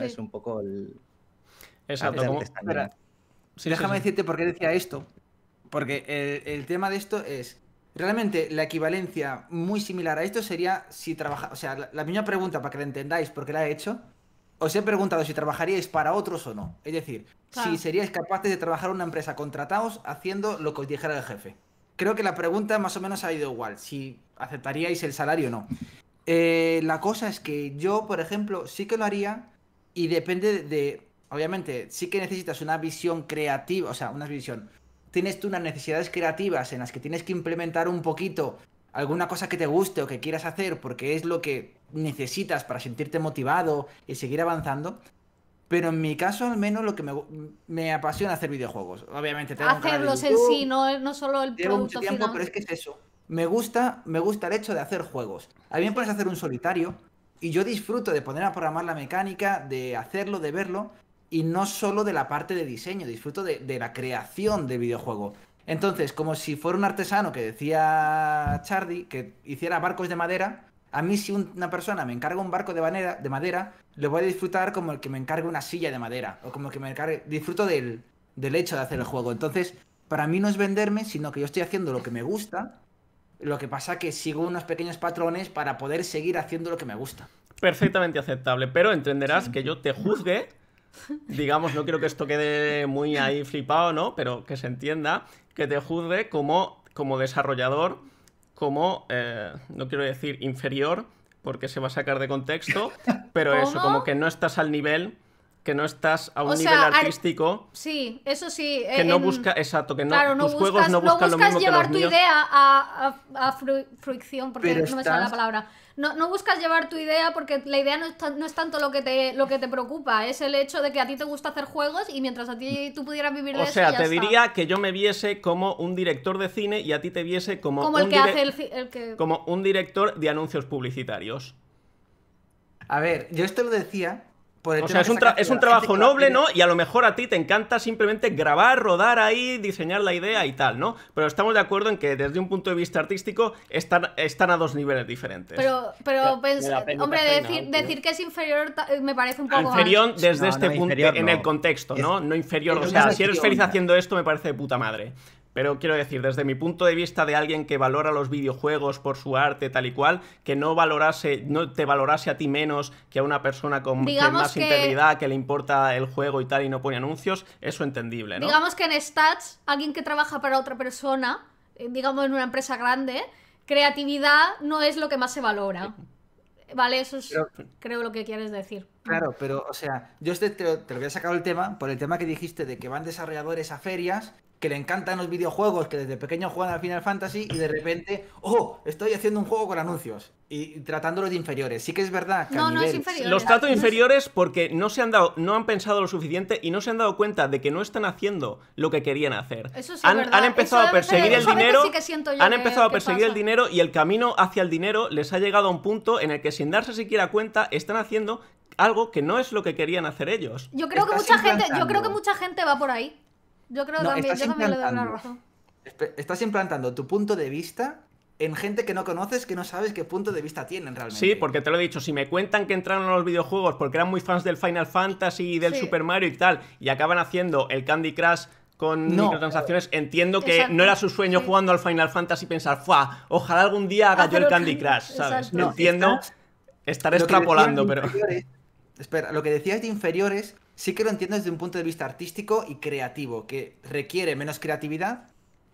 Es un poco el... Exacto. déjame decirte por qué decía esto. Porque el, tema de esto es, realmente la equivalencia muy similar a esto sería si trabaja, o sea, la, la misma pregunta para que la entendáis porque la he hecho, os he preguntado si trabajaríais para otros o no. Es decir, si seríais capaces de trabajar en una empresa contratados haciendo lo que os dijera el jefe. Creo que la pregunta más o menos ha ido igual, si aceptaríais el salario o no. Eh, la cosa es que yo, por ejemplo, sí que lo haría y depende de... Obviamente, sí que necesitas una visión creativa, o sea, una visión... Tienes tú unas necesidades creativas en las que tienes que implementar un poquito alguna cosa que te guste o que quieras hacer porque es lo que necesitas para sentirte motivado y seguir avanzando. Pero en mi caso, al menos, lo que me, me apasiona hacer videojuegos. Obviamente, tengo Hacerlos en sí, no, no solo el producto tiempo, final. pero es que es eso. Me gusta, me gusta el hecho de hacer juegos. A mí me pones hacer un solitario y yo disfruto de poner a programar la mecánica, de hacerlo, de verlo, y no solo de la parte de diseño, disfruto de, de la creación de videojuegos. Entonces, como si fuera un artesano que decía Chardy, que hiciera barcos de madera, a mí si una persona me encarga un barco de madera, le voy a disfrutar como el que me encargue una silla de madera, o como que me encargue... Disfruto del, hecho de hacer el juego. Entonces, para mí no es venderme, sino que yo estoy haciendo lo que me gusta, lo que pasa que sigo unos pequeños patrones para poder seguir haciendo lo que me gusta. Perfectamente aceptable, pero entenderás que yo te juzgue digamos, no quiero que esto quede muy ahí flipado, ¿no? Pero que se entienda, que te juzgue como, como desarrollador, como, eh, no quiero decir inferior, porque se va a sacar de contexto, [laughs] pero eso, como que no estás al nivel que no estás a un nivel artístico. Sí, eso sí. Que no busca, exacto, que no, buscas, juegos no buscan llevar tu idea a, a, porque no me sale la palabra no, buscas llevar tu idea porque la idea no es, tanto lo que, te, preocupa, es el hecho de que a ti te gusta hacer juegos y mientras a ti tú pudieras vivir de o sea, te diría que yo me viese como un director de cine y a ti te viese como, como como un director de anuncios publicitarios. A ver, yo esto lo decía o sea, es un, es un trabajo noble, ¿no? Y a lo mejor a ti te encanta simplemente grabar, rodar ahí, diseñar la idea y tal, ¿no? Pero estamos de acuerdo en que desde un punto de vista artístico están, están a dos niveles diferentes. Pero, pero hombre, decir, decir, que es inferior eh, me parece un poco... Inferior desde este punto, en el contexto, ¿no? No inferior, o sea, si eres feliz haciendo esto me parece de puta madre. Pero quiero decir, desde mi punto de vista de alguien que valora los videojuegos por su arte, tal y cual, que no valorase, no te valorase a ti menos que a una persona con más integridad, que le importa el juego y tal, y no pone anuncios, eso entendible, ¿no? Digamos que en Stats, alguien que trabaja para otra persona, eh, digamos en una empresa grande, creatividad no es lo que más se valora. [laughs] Vale, eso es creo lo que quieres decir. Claro, pero o sea, yo este te, lo había sacado el tema por el tema que dijiste de que van desarrolladores a ferias que le encantan los videojuegos, que desde pequeño juegan a Final Fantasy y de repente, oh, estoy haciendo un juego con anuncios y tratándolos de inferiores. Sí que es verdad no, no es Los trato inferiores porque no se han dado, no han pensado lo suficiente y no se han dado cuenta de que no están haciendo lo que querían hacer. Eso han, empezado a perseguir el dinero, han empezado a perseguir el dinero y el camino hacia el dinero les ha llegado a un punto en el que sin darse siquiera cuenta están haciendo algo que no es lo que querían hacer ellos. Yo creo que mucha gente, yo creo que mucha gente va por ahí. Yo creo también, yo razón. Estás implantando tu punto de vista en gente que no conoces, que no sabes qué punto de vista tienen realmente. Sí, porque te lo he dicho, si me cuentan que entraron a los videojuegos porque eran muy fans del Final Fantasy y del Super Mario y tal, y acaban haciendo el Candy Crush con microtransacciones, entiendo que no era su sueño jugando al Final Fantasy y pensar, ¡fua! Ojalá algún día ah, haga yo el Candy Crush, ¿sabes? No, entiendo estar extrapolando, pero... Espera, lo que decías de inferiores sí que lo entiendo desde un punto de vista artístico y creativo, que requiere menos creatividad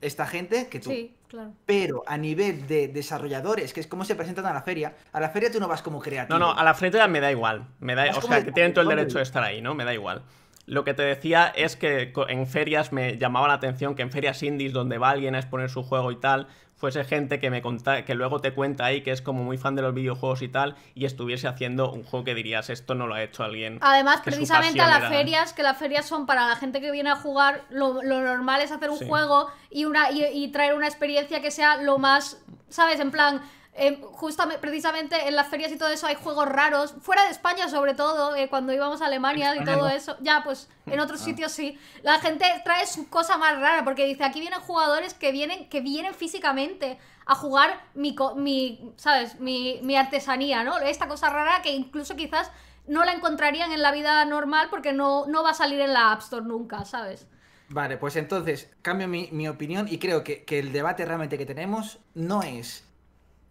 esta gente que tú. Sí, claro. Pero a nivel de desarrolladores, que es como se presentan a la feria, a la feria tú no vas como creativo. No, no, a la feria me da igual. Me da, o sea, que tienen todo el derecho de estar ahí, ¿no? Me da igual. Lo que te decía es que en ferias me llamaba la atención que en ferias indies donde va alguien a exponer su juego y tal, fuese gente que me que luego te cuenta ahí que es como muy fan de los videojuegos y tal y estuviese haciendo un juego que dirías esto no lo ha hecho alguien. Además, precisamente a las ferias, que las ferias son para la gente que viene a jugar, lo, normal es hacer un juego y una y traer una experiencia que sea lo más, ¿sabes? En plan eh, justamente, precisamente en las ferias y todo eso hay juegos raros, fuera de España sobre todo, eh, cuando íbamos a Alemania y todo eso, ya pues en otros ah. sitios sí, la gente trae su cosa más rara, porque dice, aquí vienen jugadores que vienen, que vienen físicamente a jugar mi, mi ¿sabes? Mi, mi artesanía, ¿no? Esta cosa rara que incluso quizás no la encontrarían en la vida normal porque no, no va a salir en la App Store nunca, ¿sabes? Vale, pues entonces cambio mi, opinión y creo que, que, el debate realmente que tenemos no es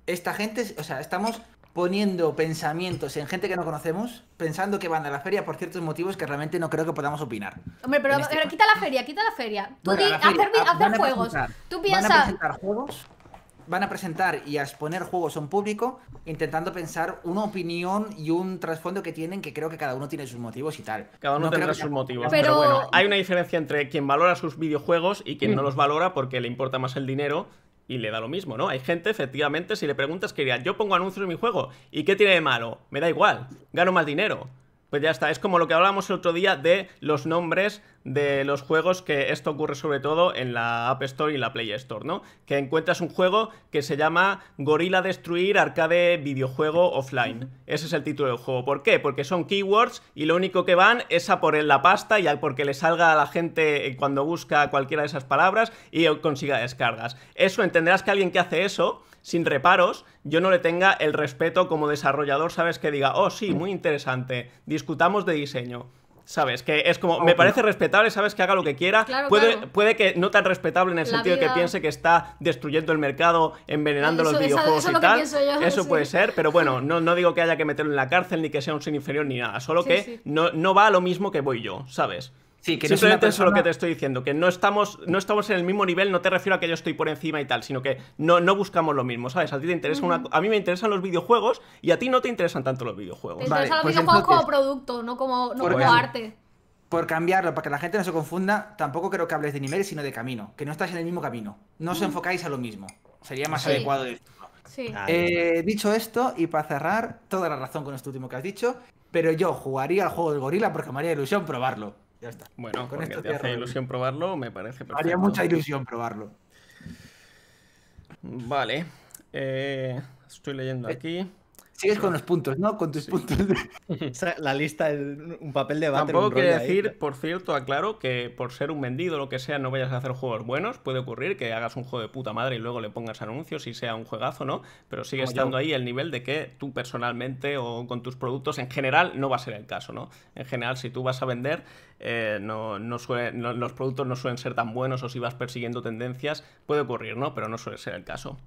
esta gente, o sea, estamos poniendo pensamientos en gente que no conocemos, pensando que van a la feria por ciertos motivos que realmente no creo que podamos opinar. Hombre, pero, este quita la feria, quita la feria. Tú ah, hacer, juegos. Tú piensas. Van a presentar juegos, van a presentar y a exponer juegos a un público, intentando pensar una opinión y un trasfondo que tienen, que creo que cada uno tiene sus motivos y tal. Cada uno tendrá sus motivos. Pero... bueno, hay una diferencia entre quien valora sus videojuegos y quien no los valora porque le importa más el dinero y le da lo mismo, ¿no? Hay gente, efectivamente, si le preguntas, que diría yo pongo anuncios en mi juego, ¿y qué tiene de malo? Me da igual, gano más dinero pues ya está. Es como lo que hablábamos el otro día de los nombres de los juegos, que esto ocurre sobre todo en la App Store y la Play Store, ¿no? Que encuentras un juego que se llama Gorila Destruir Arcade Videojuego Offline. Ese es el título del juego. ¿Por qué? Porque son keywords y lo único que van es a por la pasta y a porque le salga a la gente cuando busca cualquiera de esas palabras y consiga descargas. Eso entenderás que alguien que hace eso sin reparos, yo no le tenga el respeto como desarrollador, ¿sabes? Que diga, oh, sí, muy interesante, discutamos de diseño. ¿Sabes? Que es como, me parece respetable, sabes que haga lo que quiera. puede, que no tan respetable en el sentido de que piense que está destruyendo el mercado, envenenando los videojuegos y tal. eso puede ser, pero bueno, [laughs] no, digo que haya que meterlo en la cárcel ni que sea un sin inferior ni nada. Solo que No, no va a lo mismo que voy yo, ¿sabes? Sí, que no Simplemente es lo que te estoy diciendo, que no estamos, no estamos en el mismo nivel, no te refiero a que yo estoy por encima y tal, sino que no, no buscamos lo mismo, ¿sabes? A ti te interesa a mí me interesan los videojuegos y a ti no te interesan tanto los videojuegos. Te interesan los pues videojuegos como producto, no como, arte. Por cambiarlo, para que la gente no se confunda, tampoco creo que hables de niveles, sino de camino, que no estás en el mismo camino, no os enfocáis a lo mismo. Sería más adecuado decirlo. Eh, dicho esto, y para cerrar, toda la razón con esto último que has dicho, pero yo jugaría al juego del gorila porque me haría ilusión probarlo. Bueno, con te hace ilusión probarlo, me parece perfecto. Haría mucha ilusión probarlo. Vale. estoy leyendo eh, aquí. Sigues con los puntos, ¿no? Con tus puntos. [laughs] la lista es un papel de banda. Tampoco quiere decir, por cierto, aclaro que por ser un vendido o lo que sea, no vayas a hacer juegos buenos. Puede ocurrir que hagas un juego de puta madre y luego le pongas anuncios y sea un juegazo, ¿no? Pero sigue estando ahí el nivel de que tú personalmente o con tus productos en general no va a ser el caso, ¿no? En general, si tú vas a vender, eh, no, los productos no suelen ser tan buenos o si vas persiguiendo tendencias, puede ocurrir, ¿no? Pero no suele ser el caso.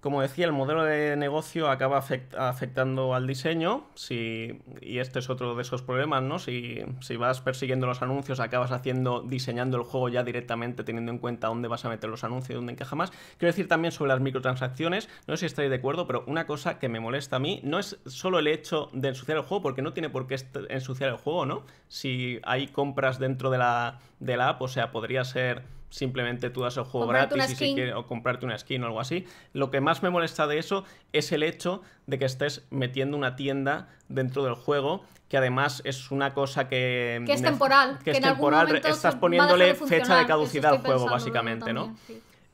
Como decía, el modelo de negocio acaba afectando al diseño si, y este es otro de esos problemas, ¿no? Si, si, vas persiguiendo los anuncios, acabas haciendo, diseñando el juego ya directamente teniendo en cuenta dónde vas a meter los anuncios y dónde encaja más. Quiero decir también sobre las microtransacciones, no sé si estáis de acuerdo, pero una cosa que me molesta a mí no es solo el hecho de ensuciar el juego, porque no tiene por qué ensuciar el juego, ¿no? Si hay compras dentro de la, de la app, o sea, podría ser simplemente tú das el juego gratis y si quieres, o comprarte una skin o algo así. Lo que más me molesta de eso es el hecho de que estés metiendo una tienda dentro del juego, que además es una cosa que... Que es mm, temporal. Que, es temporal, estás poniéndole fecha de caducidad al juego, básicamente, ¿no?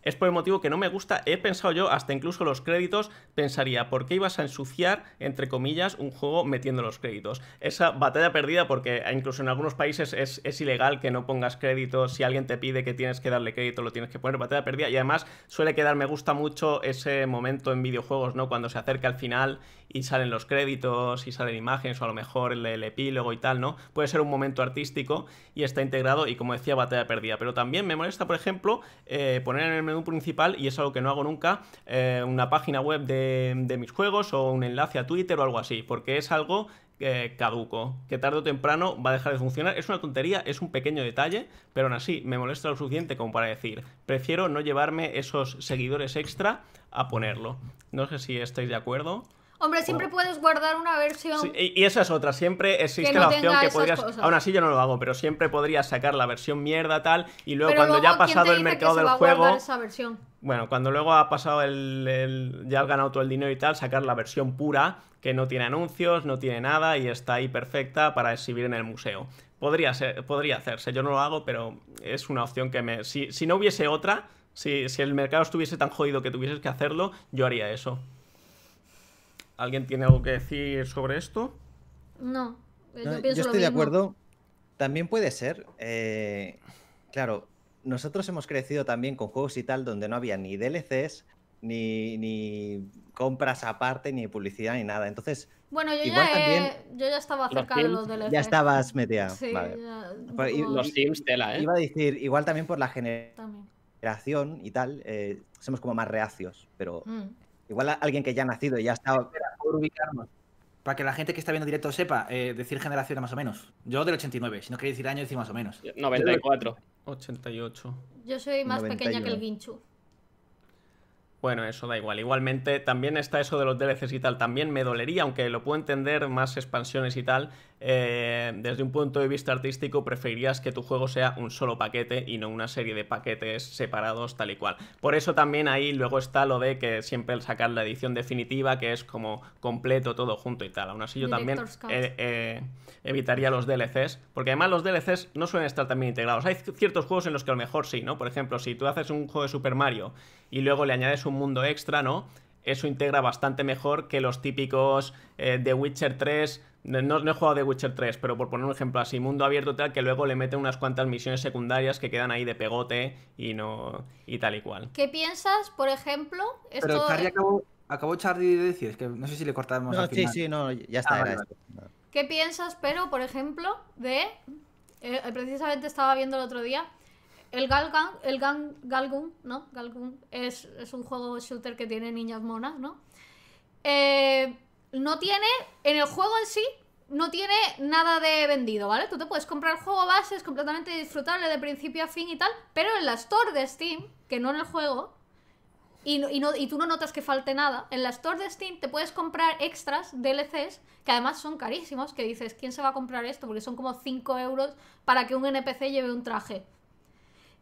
Es por el motivo que no me gusta, he pensado yo, hasta incluso los créditos, pensaría, ¿por qué ibas a ensuciar, entre comillas, un juego metiendo los créditos? Esa batalla perdida, porque incluso en algunos países es, ilegal que no pongas créditos, si alguien te pide que tienes que darle crédito, lo tienes que poner, batalla perdida, y además suele quedar, me gusta mucho ese momento en videojuegos, ¿no? Cuando se acerca al final y salen los créditos y salen imágenes o a lo mejor el, epílogo y tal, ¿no? Puede ser un momento artístico y está integrado y como decía, batalla perdida. Pero también me molesta, por ejemplo, eh, poner en el un principal y es algo que no hago nunca, eh, una página web de, mis juegos o un enlace a Twitter o algo así, porque es algo eh, caduco, que tarde o temprano va a dejar de funcionar. Es una tontería, es un pequeño detalle, pero aún así me molesta lo suficiente como para decir, prefiero no llevarme esos seguidores extra a ponerlo. No sé si estáis de acuerdo. Hombre, siempre puedes guardar una versión. y eso es otra, siempre existe la opción que podrías. Aún así yo no lo hago, pero siempre podrías sacar la versión mierda tal y luego cuando ya ha pasado el mercado del juego. Esa versión? Bueno, cuando luego ha pasado el, ya has ganado todo el dinero y tal, sacar la versión pura que no tiene anuncios, no tiene nada y está ahí perfecta para exhibir en el museo. Podría podría hacerse, yo no lo hago, pero es una opción que me si, si no hubiese otra, si, si el mercado estuviese tan jodido que tuvieses que hacerlo, yo haría eso. ¿Alguien tiene algo que decir sobre esto? No, yo, estoy de acuerdo. También puede ser, eh, claro, nosotros hemos crecido también con juegos y tal donde no había ni DLCs, ni, compras aparte, ni publicidad, ni nada. Entonces, bueno, yo, ya, yo ya estaba cerca los de los DLCs. Ya estabas metida. Sí, los Sims, tela, ¿eh? Iba a decir, igual también por la generación y tal, eh, somos como más reacios, pero mm. Igual alguien que ya ha nacido y ya ha estado. ubicarnos. Para que la gente que está viendo directo sepa, eh, decir generación más o menos. Yo del 89, si no quiere decir año, decir más o menos. 94. 88. Yo soy más pequeña que el guinchu Bueno, eso da igual. Igualmente, también está eso de los DLCs y tal. También me dolería, aunque lo puedo entender, más expansiones y tal, eh, desde un punto de vista artístico preferirías que tu juego sea un solo paquete y no una serie de paquetes separados tal y cual. Por eso también ahí luego está lo de que siempre sacar la edición definitiva que es como completo todo junto y tal. Aún así yo también eh, eh, evitaría los DLCs, porque además los DLCs no suelen estar también integrados. Hay ciertos juegos en los que a lo mejor sí, ¿no? Por ejemplo, si tú haces un juego de Super Mario y luego le añades un mundo extra, ¿no? eso integra bastante mejor que los típicos eh, de Witcher 3. No, no, he jugado de Witcher 3, pero por poner un ejemplo así, mundo abierto tal, que luego le mete unas cuantas misiones secundarias que quedan ahí de pegote y no y tal y cual. ¿Qué piensas, por ejemplo? Esto... Pero Charlie eh, acabó, de decir, que no sé si le cortamos. sí, sí, no, ya está. Ah, ¿Qué piensas, pero, por ejemplo, de... Eh, precisamente estaba viendo el otro día el Galgun, el Gang Galgun, ¿no? es, un juego shooter que tiene niñas monas, ¿no? Eh, no tiene, en el juego en sí, no tiene nada de vendido, ¿vale? Tú te puedes comprar el juego base, es completamente disfrutable de principio a fin y tal, pero en la store de Steam, que no en el juego, y, y tú no notas que falte nada, en la store de Steam te puedes comprar extras, DLCs, que además son carísimos, que dices, ¿quién se va a comprar esto? Porque son como 5 euros para que un NPC lleve un traje.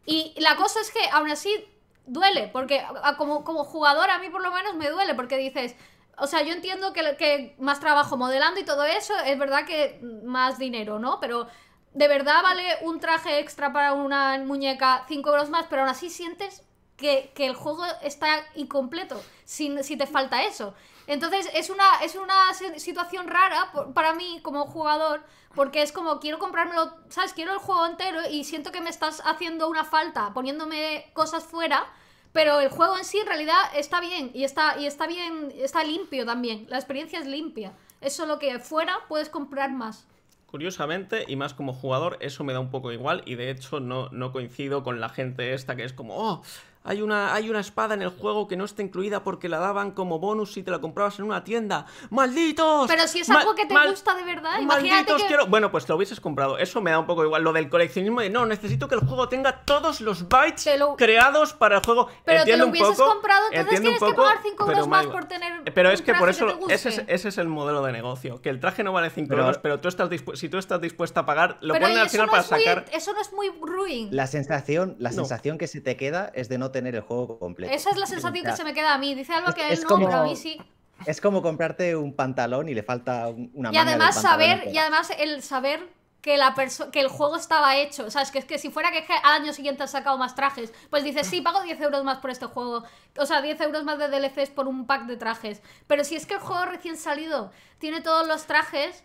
Y la cosa es que aún así duele, porque como, como jugador a mí por lo menos me duele, porque dices, o sea, yo entiendo que, que, más trabajo modelando y todo eso, es verdad que más dinero, ¿no? Pero de verdad vale un traje extra para una muñeca 5 euros más, pero aún así sientes que, el juego está incompleto, sin si te falta eso. Entonces es una, es una situación rara para mí como jugador, porque es como quiero comprármelo, ¿sabes? Quiero el juego entero y siento que me estás haciendo una falta poniéndome cosas fuera. Pero el juego en sí en realidad está bien y está, y está bien, está limpio también. La experiencia es limpia. Es solo que fuera puedes comprar más. Curiosamente, y más como jugador, eso me da un poco igual y de hecho no, no coincido con la gente esta que es como, oh, hay una, hay una espada en el juego que no está incluida porque la daban como bonus si te la comprabas en una tienda. ¡Malditos! Pero si es algo que te gusta de verdad, imagínate que... quiero... Bueno, pues lo hubieses comprado. Eso me da un poco igual. Lo del coleccionismo de no, necesito que el juego tenga todos los bytes creados para el juego. Pero te lo hubieses comprado, entonces tienes que pagar 5 euros más por tener Pero es que por eso, ese, es, el modelo de negocio. Que el traje no vale 5 euros, pero tú estás si tú estás dispuesta a pagar, lo pones al final para sacar... Eso no es muy ruin. La sensación, la sensación que se te queda es de no tener el juego completo. Esa es la sensación que se me queda a mí. Dice algo que es, él no, como... pero a mí sí. Es como comprarte un pantalón y le falta una y además saber Y además el saber que, la que el juego estaba hecho. O sea, es que, es que si fuera que al año siguiente has sacado más trajes, pues dices, sí, pago 10 euros más por este juego. O sea, 10 euros más de DLCs por un pack de trajes. Pero si es que el juego recién salido tiene todos los trajes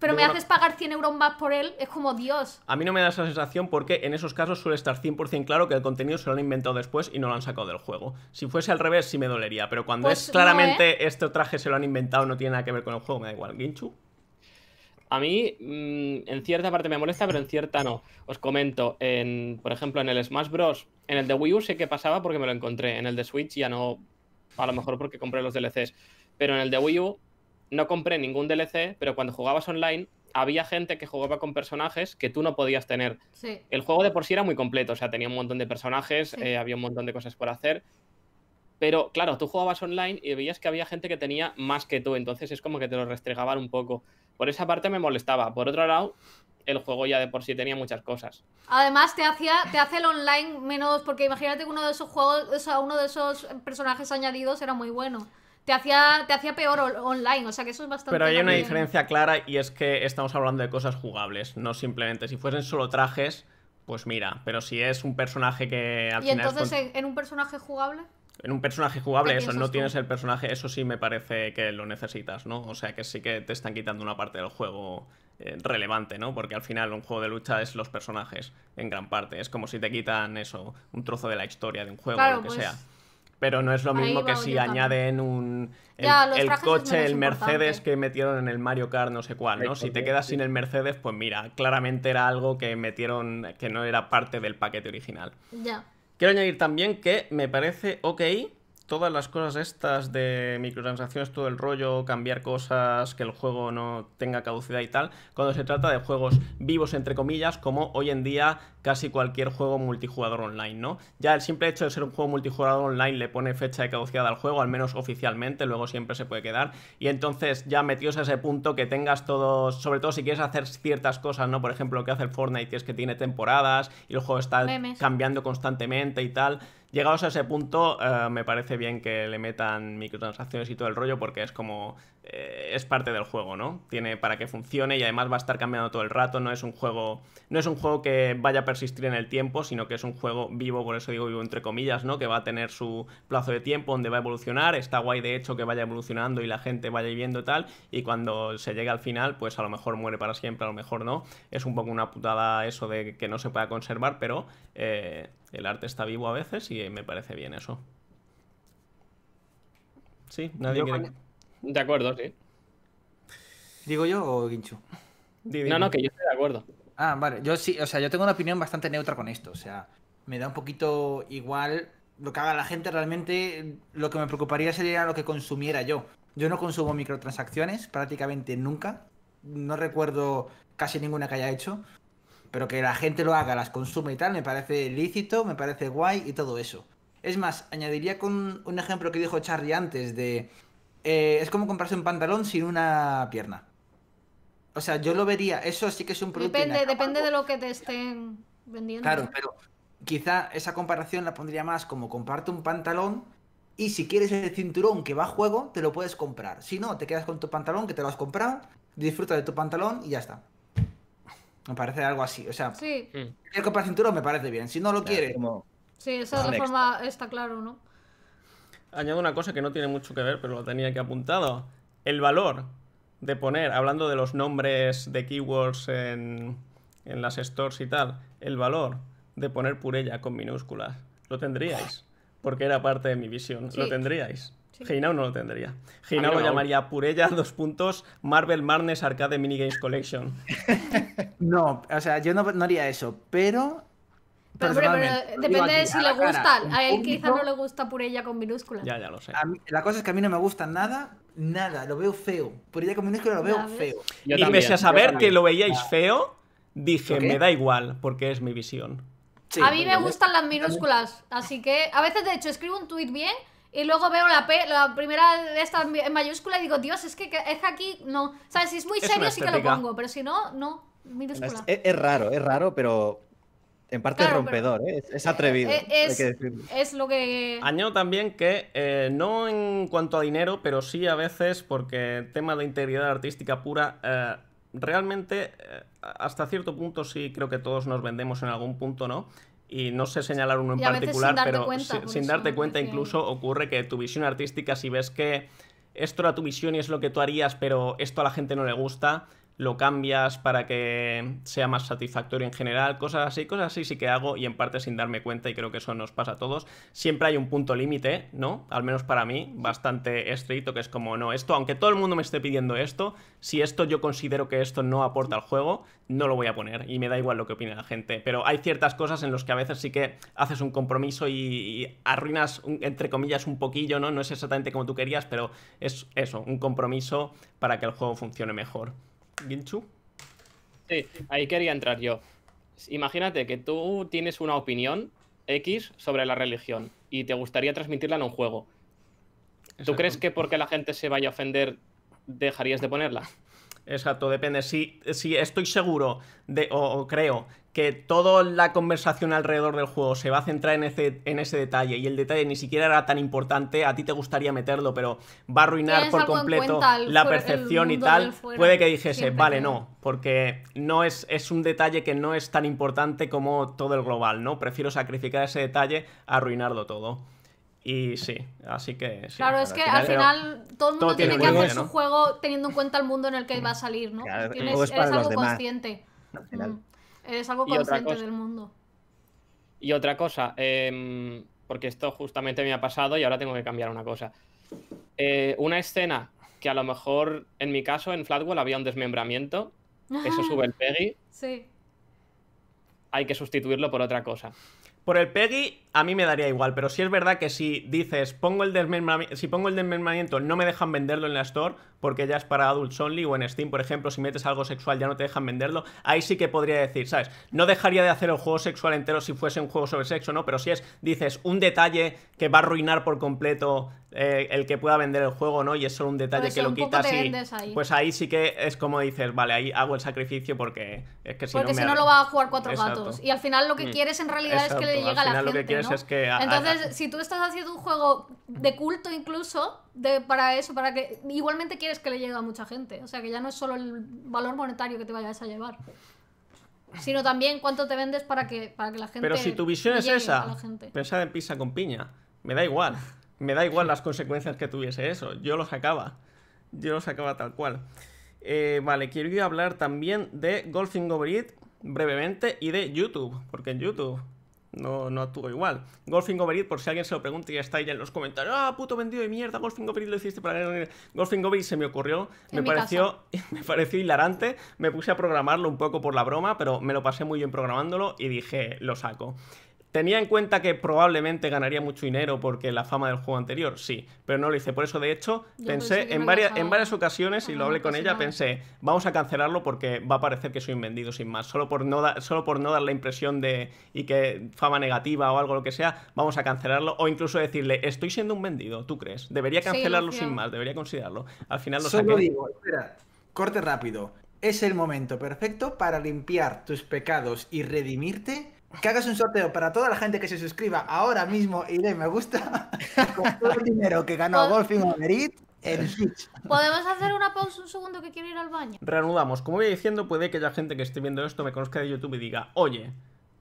pero me haces pagar 100 euros más por él, es como Dios. A mí no me da esa sensación porque en esos casos suele estar 100% claro que el contenido se lo han inventado después y no lo han sacado del juego. Si fuese al revés, sí me dolería, pero cuando pues es claramente ¿eh? este traje se lo han inventado, no tiene nada que ver con el juego, me da igual. ¿Ginchu? A mí, mm, en cierta parte me molesta, pero en cierta no. Os comento, en, por ejemplo, en el Smash Bros., en el de Wii U sé qué pasaba porque me lo encontré, en el de Switch ya no, a lo mejor porque compré los DLCs, pero en el de Wii U no compré ningún DLC, pero cuando jugabas online había gente que jugaba con personajes que tú no podías tener. El juego de por sí era muy completo, o sea, tenía un montón de personajes, eh, había un montón de cosas por hacer. Pero claro, tú jugabas online y veías que había gente que tenía más que tú, entonces es como que te lo restregaban un poco. Por esa parte me molestaba. Por otro lado, el juego ya de por sí tenía muchas cosas. Además, te hacía, te hace el online menos, porque imagínate que uno de esos juegos, o sea, uno de esos personajes añadidos era muy bueno te hacía, te hacía peor online, o sea que eso es bastante... Pero hay una diferencia clara y es que estamos hablando de cosas jugables, no simplemente si fuesen solo trajes, pues mira, pero si es un personaje que al ¿Y entonces en un personaje jugable? En un personaje jugable, eso, no tienes el personaje, eso sí me parece que lo necesitas, ¿no? O sea que sí que te están quitando una parte del juego eh, relevante, ¿no? Porque al final un juego de lucha es los personajes, en gran parte. Es como si te quitan eso, un trozo de la historia de un juego, o lo que pues sea. Pero no es lo mismo que si añaden un. El, coche, el Mercedes que metieron en el Mario Kart, no sé cuál, ¿no? Si te quedas sin el Mercedes, pues mira, claramente era algo que metieron que no era parte del paquete original. Ya. Quiero añadir también que me parece ok todas las cosas estas de microtransacciones, todo el rollo, cambiar cosas, que el juego no tenga caducidad y tal, cuando se trata de juegos vivos, entre comillas, como hoy en día casi cualquier juego multijugador online, ¿no? Ya el simple hecho de ser un juego multijugador online le pone fecha de caducidad al juego, al menos oficialmente, luego siempre se puede quedar, y entonces ya metidos a ese punto que tengas todo, sobre todo si quieres hacer ciertas cosas, ¿no? Por ejemplo, lo que hace el Fortnite, que es que tiene temporadas y el juego está cambiando constantemente y tal llegados a ese punto, eh, me parece bien que le metan microtransacciones y todo el rollo, porque es como eh, es parte del juego, ¿no? Tiene para que funcione y además va a estar cambiando todo el rato, no es un juego no es un juego que vaya a persistir en el tiempo, sino que es un juego vivo, por eso digo vivo entre comillas, ¿no? Que va a tener su plazo de tiempo donde va a evolucionar, está guay de hecho que vaya evolucionando y la gente vaya viendo y tal y cuando se llegue al final, pues a lo mejor muere para siempre, a lo mejor no. Es un poco una putada eso de que no se pueda conservar, pero eh, el arte está vivo a veces y me parece bien eso. Sí, nadie quiere... De acuerdo, sí. ¿Digo yo o Guincho? No, no, que yo estoy de acuerdo. Ah, vale. Yo sí, o sea, yo tengo una opinión bastante neutra con esto. O sea, me da un poquito igual lo que haga la gente. Realmente lo que me preocuparía sería lo que consumiera yo. Yo no consumo microtransacciones prácticamente nunca. No recuerdo casi ninguna que haya hecho. Pero que la gente lo haga, las consume y tal, me parece lícito, me parece guay y todo eso. Es más, añadiría con un ejemplo que dijo Charlie antes de eh, es como comprarse un pantalón sin una pierna. O sea, yo lo vería. Eso sí que es un producto. Depende, depende de lo que te estén vendiendo. Claro, pero quizá esa comparación la pondría más como comparte un pantalón y si quieres el cinturón que va a juego, te lo puedes comprar. Si no, te quedas con tu pantalón que te lo has comprado, disfruta de tu pantalón y ya está. Me parece algo así. O sea, sí. si mm. comprar cinturón, me parece bien. Si no lo quieres. Sí, esa es la forma, está claro, ¿no? añado una cosa que no tiene mucho que ver, pero lo tenía aquí apuntado. El valor de poner, hablando de los nombres de keywords en, en las stores y tal, el valor de poner Purella con minúsculas, lo tendríais, porque era parte de mi visión, lo tendríais. Sí. no lo tendría. Heinao lo llamaría Purella, [laughs] dos puntos, Marvel Marnes Arcade Minigames Collection. [laughs] no, o sea, yo no, no haría eso, pero pero, eh, depende de si le gusta. a él quizá no le gusta por ella con minúsculas Ya, ya lo sé. la cosa es que a mí no me gusta nada, nada. Lo veo feo. Por ella con minúsculas lo veo feo. y pese a saber que lo veíais feo, dije, me da igual, porque es mi visión. a mí me gustan las minúsculas, así que a veces de hecho escribo un tweet bien y luego veo la P, la primera de esta en mayúscula y digo, Dios, es que, es aquí no. ¿Sabes? Si es muy serio, sí que lo pongo, pero si no, no. Es, es, raro, es raro, pero en parte ¿eh? es rompedor, es, e, e, atrevido. Es, lo que. Añado también que, eh, no en cuanto a dinero, pero sí a veces, porque tema de integridad artística pura, eh, realmente hasta cierto punto sí creo que todos nos vendemos en algún punto, ¿no? y no sé señalar uno en particular, pero sin darte cuenta incluso ocurre que tu visión artística, si ves que esto era tu visión y es lo que tú harías, pero esto a la gente no le gusta, lo cambias para que sea más satisfactorio en general, cosas así, cosas así sí que hago y en parte sin darme cuenta y creo que eso nos pasa a todos. Siempre hay un punto límite, ¿no? Al menos para mí, bastante estricto, que es como, no, esto, aunque todo el mundo me esté pidiendo esto, si esto yo considero que esto no aporta al juego, no lo voy a poner y me da igual lo que opine la gente. Pero hay ciertas cosas en las que a veces sí que haces un compromiso y, arruinas, entre comillas, un poquillo, ¿no? No es exactamente como tú querías, pero es eso, un compromiso para que el juego funcione mejor. Ginchu. Sí, ahí quería entrar yo. Imagínate que tú tienes una opinión X sobre la religión y te gustaría transmitirla en un juego. ¿Tú crees que porque la gente se vaya a ofender dejarías de ponerla? Exacto, depende. Si, si estoy seguro de, o, creo que toda la conversación alrededor del juego se va a centrar en ese, en ese detalle y el detalle ni siquiera era tan importante, a ti te gustaría meterlo, pero va a arruinar por completo la percepción y tal, puede que dijese, vale, no, porque no es, es un detalle que no es tan importante como todo el global, ¿no? Prefiero sacrificar ese detalle a arruinarlo todo. Y sí, así que. claro, es que al final todo el mundo tiene, que hacer su juego teniendo en cuenta el mundo en el que va a salir, ¿no? Claro, eres, algo consciente. eres algo consciente del mundo. Y otra cosa, em, porque esto justamente me ha pasado y ahora tengo que cambiar una cosa. Eh, una escena que a lo mejor en mi caso en Flatwell había un desmembramiento, eso sube el Peggy. Sí. Hay que sustituirlo por otra cosa. Por el Peggy a mí me daría igual, pero si es verdad que si dices, pongo el si pongo el desmembramiento no me dejan venderlo en la store porque ya es para adults only o en Steam, por ejemplo, si metes algo sexual ya no te dejan venderlo, ahí sí que podría decir, ¿sabes? No dejaría de hacer el juego sexual entero si fuese un juego sobre sexo, ¿no? Pero si es, dices, un detalle que va a arruinar por completo eh, el que pueda vender el juego, ¿no? Y es solo un detalle que lo quitas y... Pues ahí sí que es como dices, vale, ahí hago el sacrificio porque es que si no... Porque si no lo va a jugar cuatro gatos. Y al final lo que mm. quieres en realidad es que le llegue a la gente. Pues Entonces si tú estás haciendo un juego de culto incluso, para eso, para que... Igualmente quieres que le llegue a mucha gente. O sea, que ya no es solo el valor monetario que te vayas a llevar. Sino también cuánto te vendes para que, para que la gente... Pero si tu visión es esa, pensad en pizza con piña, me da igual. Me da igual las consecuencias que tuviese eso. Yo lo sacaba. Yo lo sacaba tal cual. Eh, vale, quiero hablar también de Golfing Over It brevemente y de YouTube, porque en YouTube no, no actuó igual. Golfing Overit, por si alguien se lo pregunta y está ahí en los comentarios, ah, puto vendido de mierda, Golfing It, lo hiciste para Golfing Golfing It se me ocurrió, me pareció, [laughs] me pareció hilarante, me puse a programarlo un poco por la broma, pero me lo pasé muy bien programándolo y dije, lo saco. ¿Tenía en cuenta que probablemente ganaría mucho dinero porque la fama del juego anterior? Sí, pero no lo hice. Por eso, de hecho, pensé en varias, en varias ocasiones, y lo hablé con ella, pensé, vamos a cancelarlo porque va a parecer que soy un vendido sin más. Solo por no, solo por no dar la impresión de y que fama negativa o algo lo que sea, vamos a cancelarlo. O incluso decirle, estoy siendo un vendido, ¿tú crees? Debería cancelarlo sin más, debería considerarlo. Al final lo Solo digo, espera, corte rápido. Es el momento perfecto para limpiar tus pecados y redimirte que hagas un sorteo para toda la gente que se suscriba ahora mismo y dé me gusta [laughs] con todo el dinero que ganó Golfing Merit en Twitch eh. ¿Podemos hacer una pausa un segundo que quiero ir al baño? Reanudamos. Como voy diciendo, puede que haya gente que esté viendo esto me conozca de YouTube y diga, oye,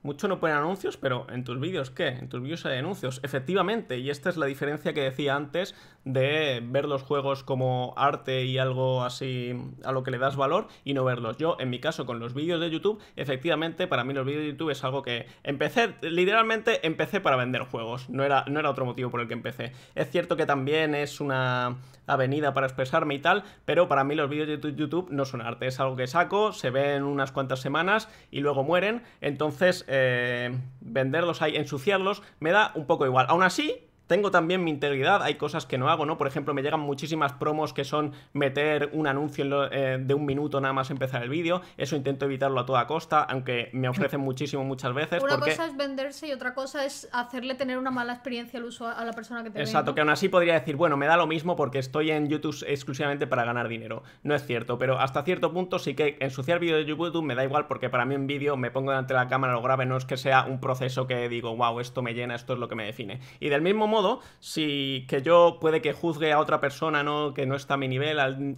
mucho no ponen anuncios, pero ¿en tus vídeos qué? En tus vídeos hay anuncios. Efectivamente, y esta es la diferencia que decía antes de ver los juegos como arte y algo así a lo que le das valor y no verlos. Yo, en mi caso, con los vídeos de YouTube, efectivamente, para mí los vídeos de YouTube es algo que empecé, literalmente empecé para vender juegos. No era, no era otro motivo por el que empecé. Es cierto que también es una avenida para expresarme y tal, pero para mí los vídeos de YouTube no son arte. Es algo que saco, se ven unas cuantas semanas y luego mueren. Entonces eh, venderlos ahí, ensuciarlos, me da un poco igual. Aún así, tengo también mi integridad, hay cosas que no hago, ¿no? Por ejemplo, me llegan muchísimas promos que son meter un anuncio eh, de un minuto nada más empezar el vídeo, eso intento evitarlo a toda costa, aunque me ofrecen [laughs] muchísimo muchas veces. Una cosa es venderse y otra cosa es hacerle tener una mala experiencia al uso a la persona que te Exacto, que aún así podría decir, bueno, me da lo mismo porque estoy en YouTube exclusivamente para ganar dinero. No es cierto, pero hasta cierto punto sí que ensuciar vídeo de YouTube me da igual porque para mí un vídeo me pongo delante de la cámara, lo grave no es que sea un proceso que digo, wow, esto me llena, esto es lo que me define. Y del mismo modo modo, si que yo puede que juzgue a otra persona ¿no? que no está a mi nivel en,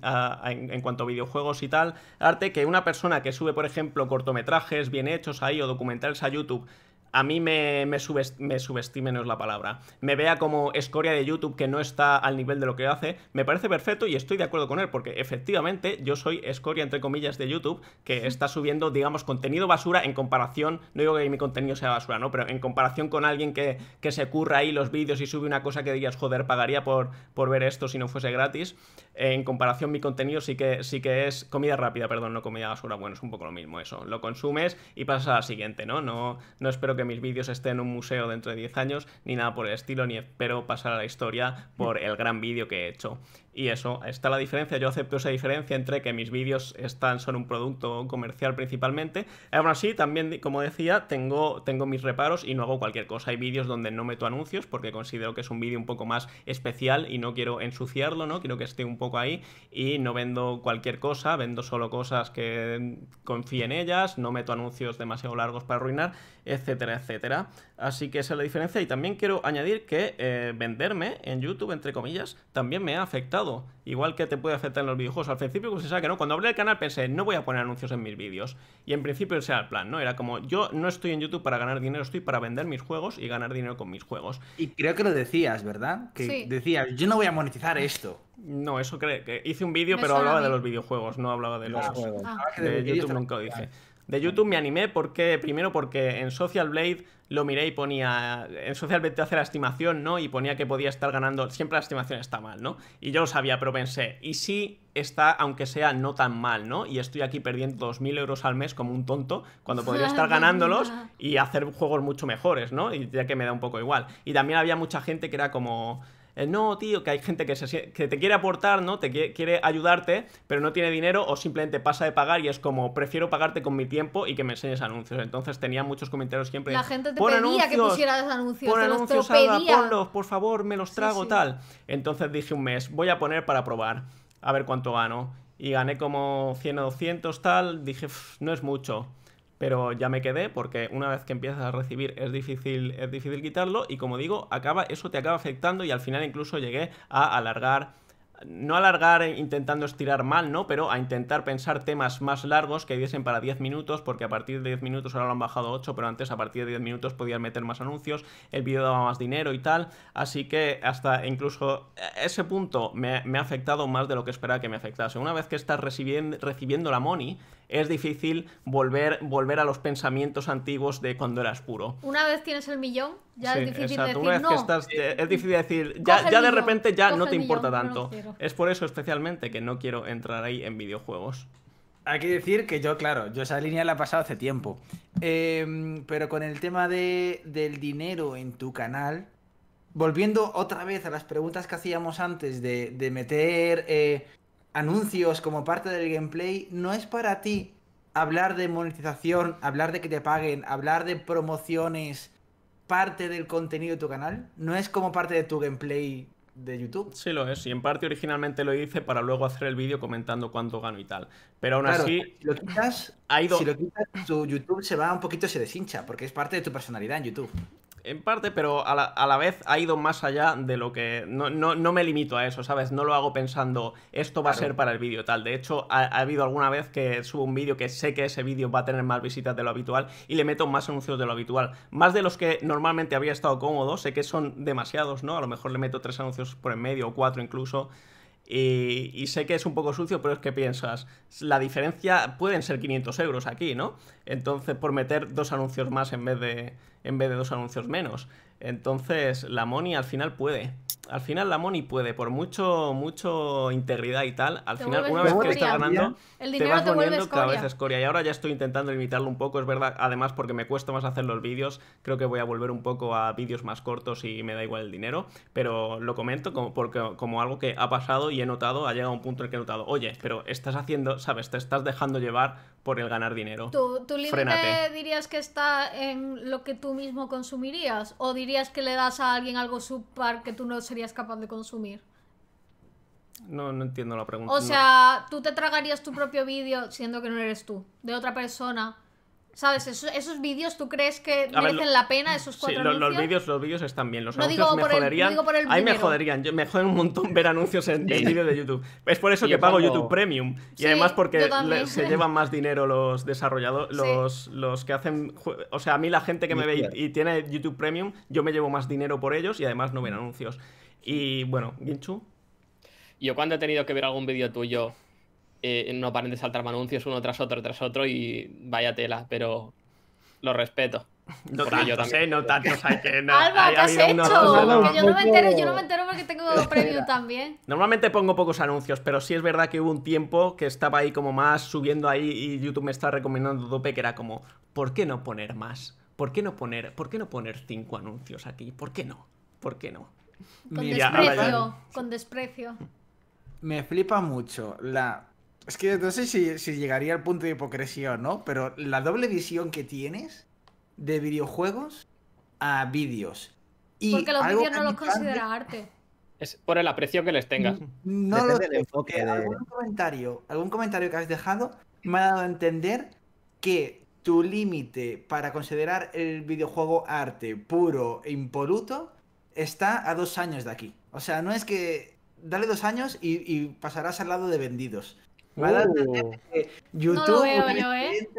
en, cuanto a videojuegos y tal, arte, que una persona que sube, por ejemplo, cortometrajes bien hechos ahí o documentales a YouTube a mí me, me, no es la palabra, me vea como escoria de YouTube que no está al nivel de lo que hace, me parece perfecto y estoy de acuerdo con él, porque efectivamente yo soy escoria, entre comillas, de YouTube, que está subiendo, digamos, contenido basura en comparación, no digo que mi contenido sea basura, ¿no? Pero en comparación con alguien que, que se curra ahí los vídeos y sube una cosa que digas, joder, pagaría por, por ver esto si no fuese gratis, en comparación mi contenido sí que, sí que es comida rápida, perdón, no comida basura, bueno, es un poco lo mismo eso, lo consumes y pasas a la siguiente, ¿no? No, no espero que mis vídeos estén en un museo dentro de 10 años, ni nada por el estilo, ni espero pasar a la historia por el gran vídeo que he hecho. Y eso, está la diferencia. Yo acepto esa diferencia entre que mis vídeos están, son un producto comercial principalmente. Aún así, también, como decía, tengo, tengo mis reparos y no hago cualquier cosa. Hay vídeos donde no meto anuncios porque considero que es un vídeo un poco más especial y no quiero ensuciarlo, ¿no? Quiero que esté un poco ahí y no vendo cualquier cosa, vendo solo cosas que confíe en ellas, no meto anuncios demasiado largos para arruinar, etcétera, etcétera. Así que esa es la diferencia. Y también quiero añadir que eh, venderme en YouTube, entre comillas, también me ha afectado igual que te puede afectar en los videojuegos. Al principio pues, se sabe que no, cuando hablé el canal pensé, no voy a poner anuncios en mis vídeos. Y en principio ese era el plan, ¿no? Era como, yo no estoy en YouTube para ganar dinero, estoy para vender mis juegos y ganar dinero con mis juegos. Y creo que lo decías, ¿verdad? Que decías, yo no voy a monetizar esto. No, eso creo que hice un vídeo, pero hablaba de los videojuegos, no hablaba de ah, los, juegos. Ah. Ah, de YouTube nunca lo dije. De YouTube me animé porque, primero porque en Social Blade lo miré y ponía, en eh, social hace la estimación, ¿no? Y ponía que podía estar ganando, siempre la estimación está mal, ¿no? Y yo lo sabía, pero pensé, ¿y si está, aunque sea no tan mal, ¿no? Y estoy aquí perdiendo 2.000 euros al mes como un tonto, cuando podría estar [laughs] ganándolos y hacer juegos mucho mejores, ¿no? Y ya que me da un poco igual. Y también había mucha gente que era como eh, no, tío, que hay gente que, se, te quiere aportar, ¿no? Te quiere, ayudarte, pero no tiene dinero o simplemente pasa de pagar y es como, prefiero pagarte con mi tiempo y que me enseñes anuncios. Entonces tenía muchos comentarios siempre. La gente te pedía que pusieras anuncios, pon anuncios, por favor, me los trago, tal. Entonces dije un mes, voy a poner para probar, a ver cuánto gano. Y gané como 100 o 200, tal. Dije, no es mucho pero ya me quedé porque una vez que empiezas a recibir es difícil, es difícil quitarlo y como digo, acaba, eso te acaba afectando y al final incluso llegué a alargar no alargar intentando estirar mal, ¿no? Pero a intentar pensar temas más largos que diesen para 10 minutos, porque a partir de 10 minutos ahora lo han bajado 8, pero antes a partir de 10 minutos podías meter más anuncios, el vídeo daba más dinero y tal, así que hasta incluso ese punto me, ha afectado más de lo que esperaba que me afectase. Una vez que estás recibiendo, recibiendo la money, es difícil volver, volver a los pensamientos antiguos de cuando eras puro. Una vez tienes el millón, ya es difícil decir no. que estás, eh, es eh, difícil mm, decir, ya, ya de repente ya no te importa tanto. es por eso especialmente que no quiero entrar ahí en videojuegos. Hay que decir que yo, claro, yo esa línea la he pasado hace tiempo. Em, pero con el tema del dinero en tu canal, volviendo otra vez a las preguntas que hacíamos antes de, meter eh, anuncios como parte del gameplay, no es para ti hablar de monetización, hablar de que te paguen, hablar de promociones, parte del contenido de tu canal, no es como parte de tu gameplay de YouTube. Sí lo es, y en parte originalmente lo hice para luego hacer el vídeo comentando cuánto gano y tal. Pero aún así... Si lo, quitas, si lo quitas, tu YouTube se va un poquito, se deshincha, porque es parte de tu personalidad en YouTube en parte, pero a la, a la, vez ha ido más allá de lo que... No, no, no, me limito a eso, ¿sabes? No lo hago pensando, esto va a ser para el vídeo tal. De hecho, ha, habido alguna vez que subo un vídeo que sé que ese vídeo va a tener más visitas de lo habitual y le meto más anuncios de lo habitual. Más de los que normalmente había estado cómodo, sé que son demasiados, ¿no? A lo mejor le meto tres anuncios por en medio o cuatro incluso. Y, sé que es un poco sucio, pero es que piensas, la diferencia pueden ser 500 euros aquí, ¿no? Entonces, por meter dos anuncios más en vez de, en vez de dos anuncios menos. Entonces, la Money al final puede al final la money puede, por mucho, mucho integridad y tal, al final una vez que estás ganando, El te vas te cada vez escoria. Y ahora ya estoy intentando limitarlo un poco, es verdad, además porque me cuesta más hacer los vídeos, creo que voy a volver un poco a vídeos más cortos y me da igual el dinero, pero lo comento como, porque, como algo que ha pasado y he notado, ha llegado un punto en el que he notado, oye, pero estás haciendo, sabes, te estás dejando llevar por el ganar dinero. ¿Tú, dirías que está en lo que tú mismo consumirías? ¿O dirías que le das a alguien algo subpar que tú no se serías capaz de consumir. No, entiendo la pregunta. O sea, tú te tragarías tu propio vídeo siendo que no eres tú, de otra persona. ¿Sabes? Esos, vídeos, ¿tú crees que merecen la pena esos cuatro Los, vídeos, los vídeos están bien. Los ahí me joderían. me joden un montón ver anuncios en vídeos de YouTube. Es por eso que pago YouTube Premium. Y además porque se llevan más dinero los desarrolladores, los, los que hacen... O sea, a mí la gente que me ve y, y, tiene YouTube Premium, yo me llevo más dinero por ellos y además no ven anuncios. Y bueno, Ginchu. Yo cuando he tenido que ver algún vídeo tuyo, eh, no paren de saltarme anuncios uno tras otro, tras otro y vaya tela, pero lo respeto. No tanto, tantos, eh, no tantos, que... No, Alba, ¿qué has hecho? que yo no me entero, yo no me entero porque tengo [laughs] preview también. Normalmente pongo pocos anuncios, pero sí es verdad que hubo un tiempo que estaba ahí como más subiendo ahí y YouTube me estaba recomendando dope que era como, ¿por qué no poner más? ¿Por qué no poner, por qué no poner cinco anuncios aquí? ¿Por qué no? ¿Por qué no? Con desprecio, con desprecio. Me flipa mucho la... Es que no sé si, llegaría al punto de hipocresía o no, pero la doble visión que tienes de videojuegos a vídeos. Y Porque los vídeos no los consideras arte. Es por el aprecio que les tengas. Mm, no lo del Algún, comentario, algún comentario que has dejado me ha dado a entender que tu límite para considerar el videojuego arte puro e impoluto está a dos años de aquí. O sea, no es que. Dale dos años y, pasarás al lado de vendidos. YouTube, oh. no lo veo yo, ¿eh?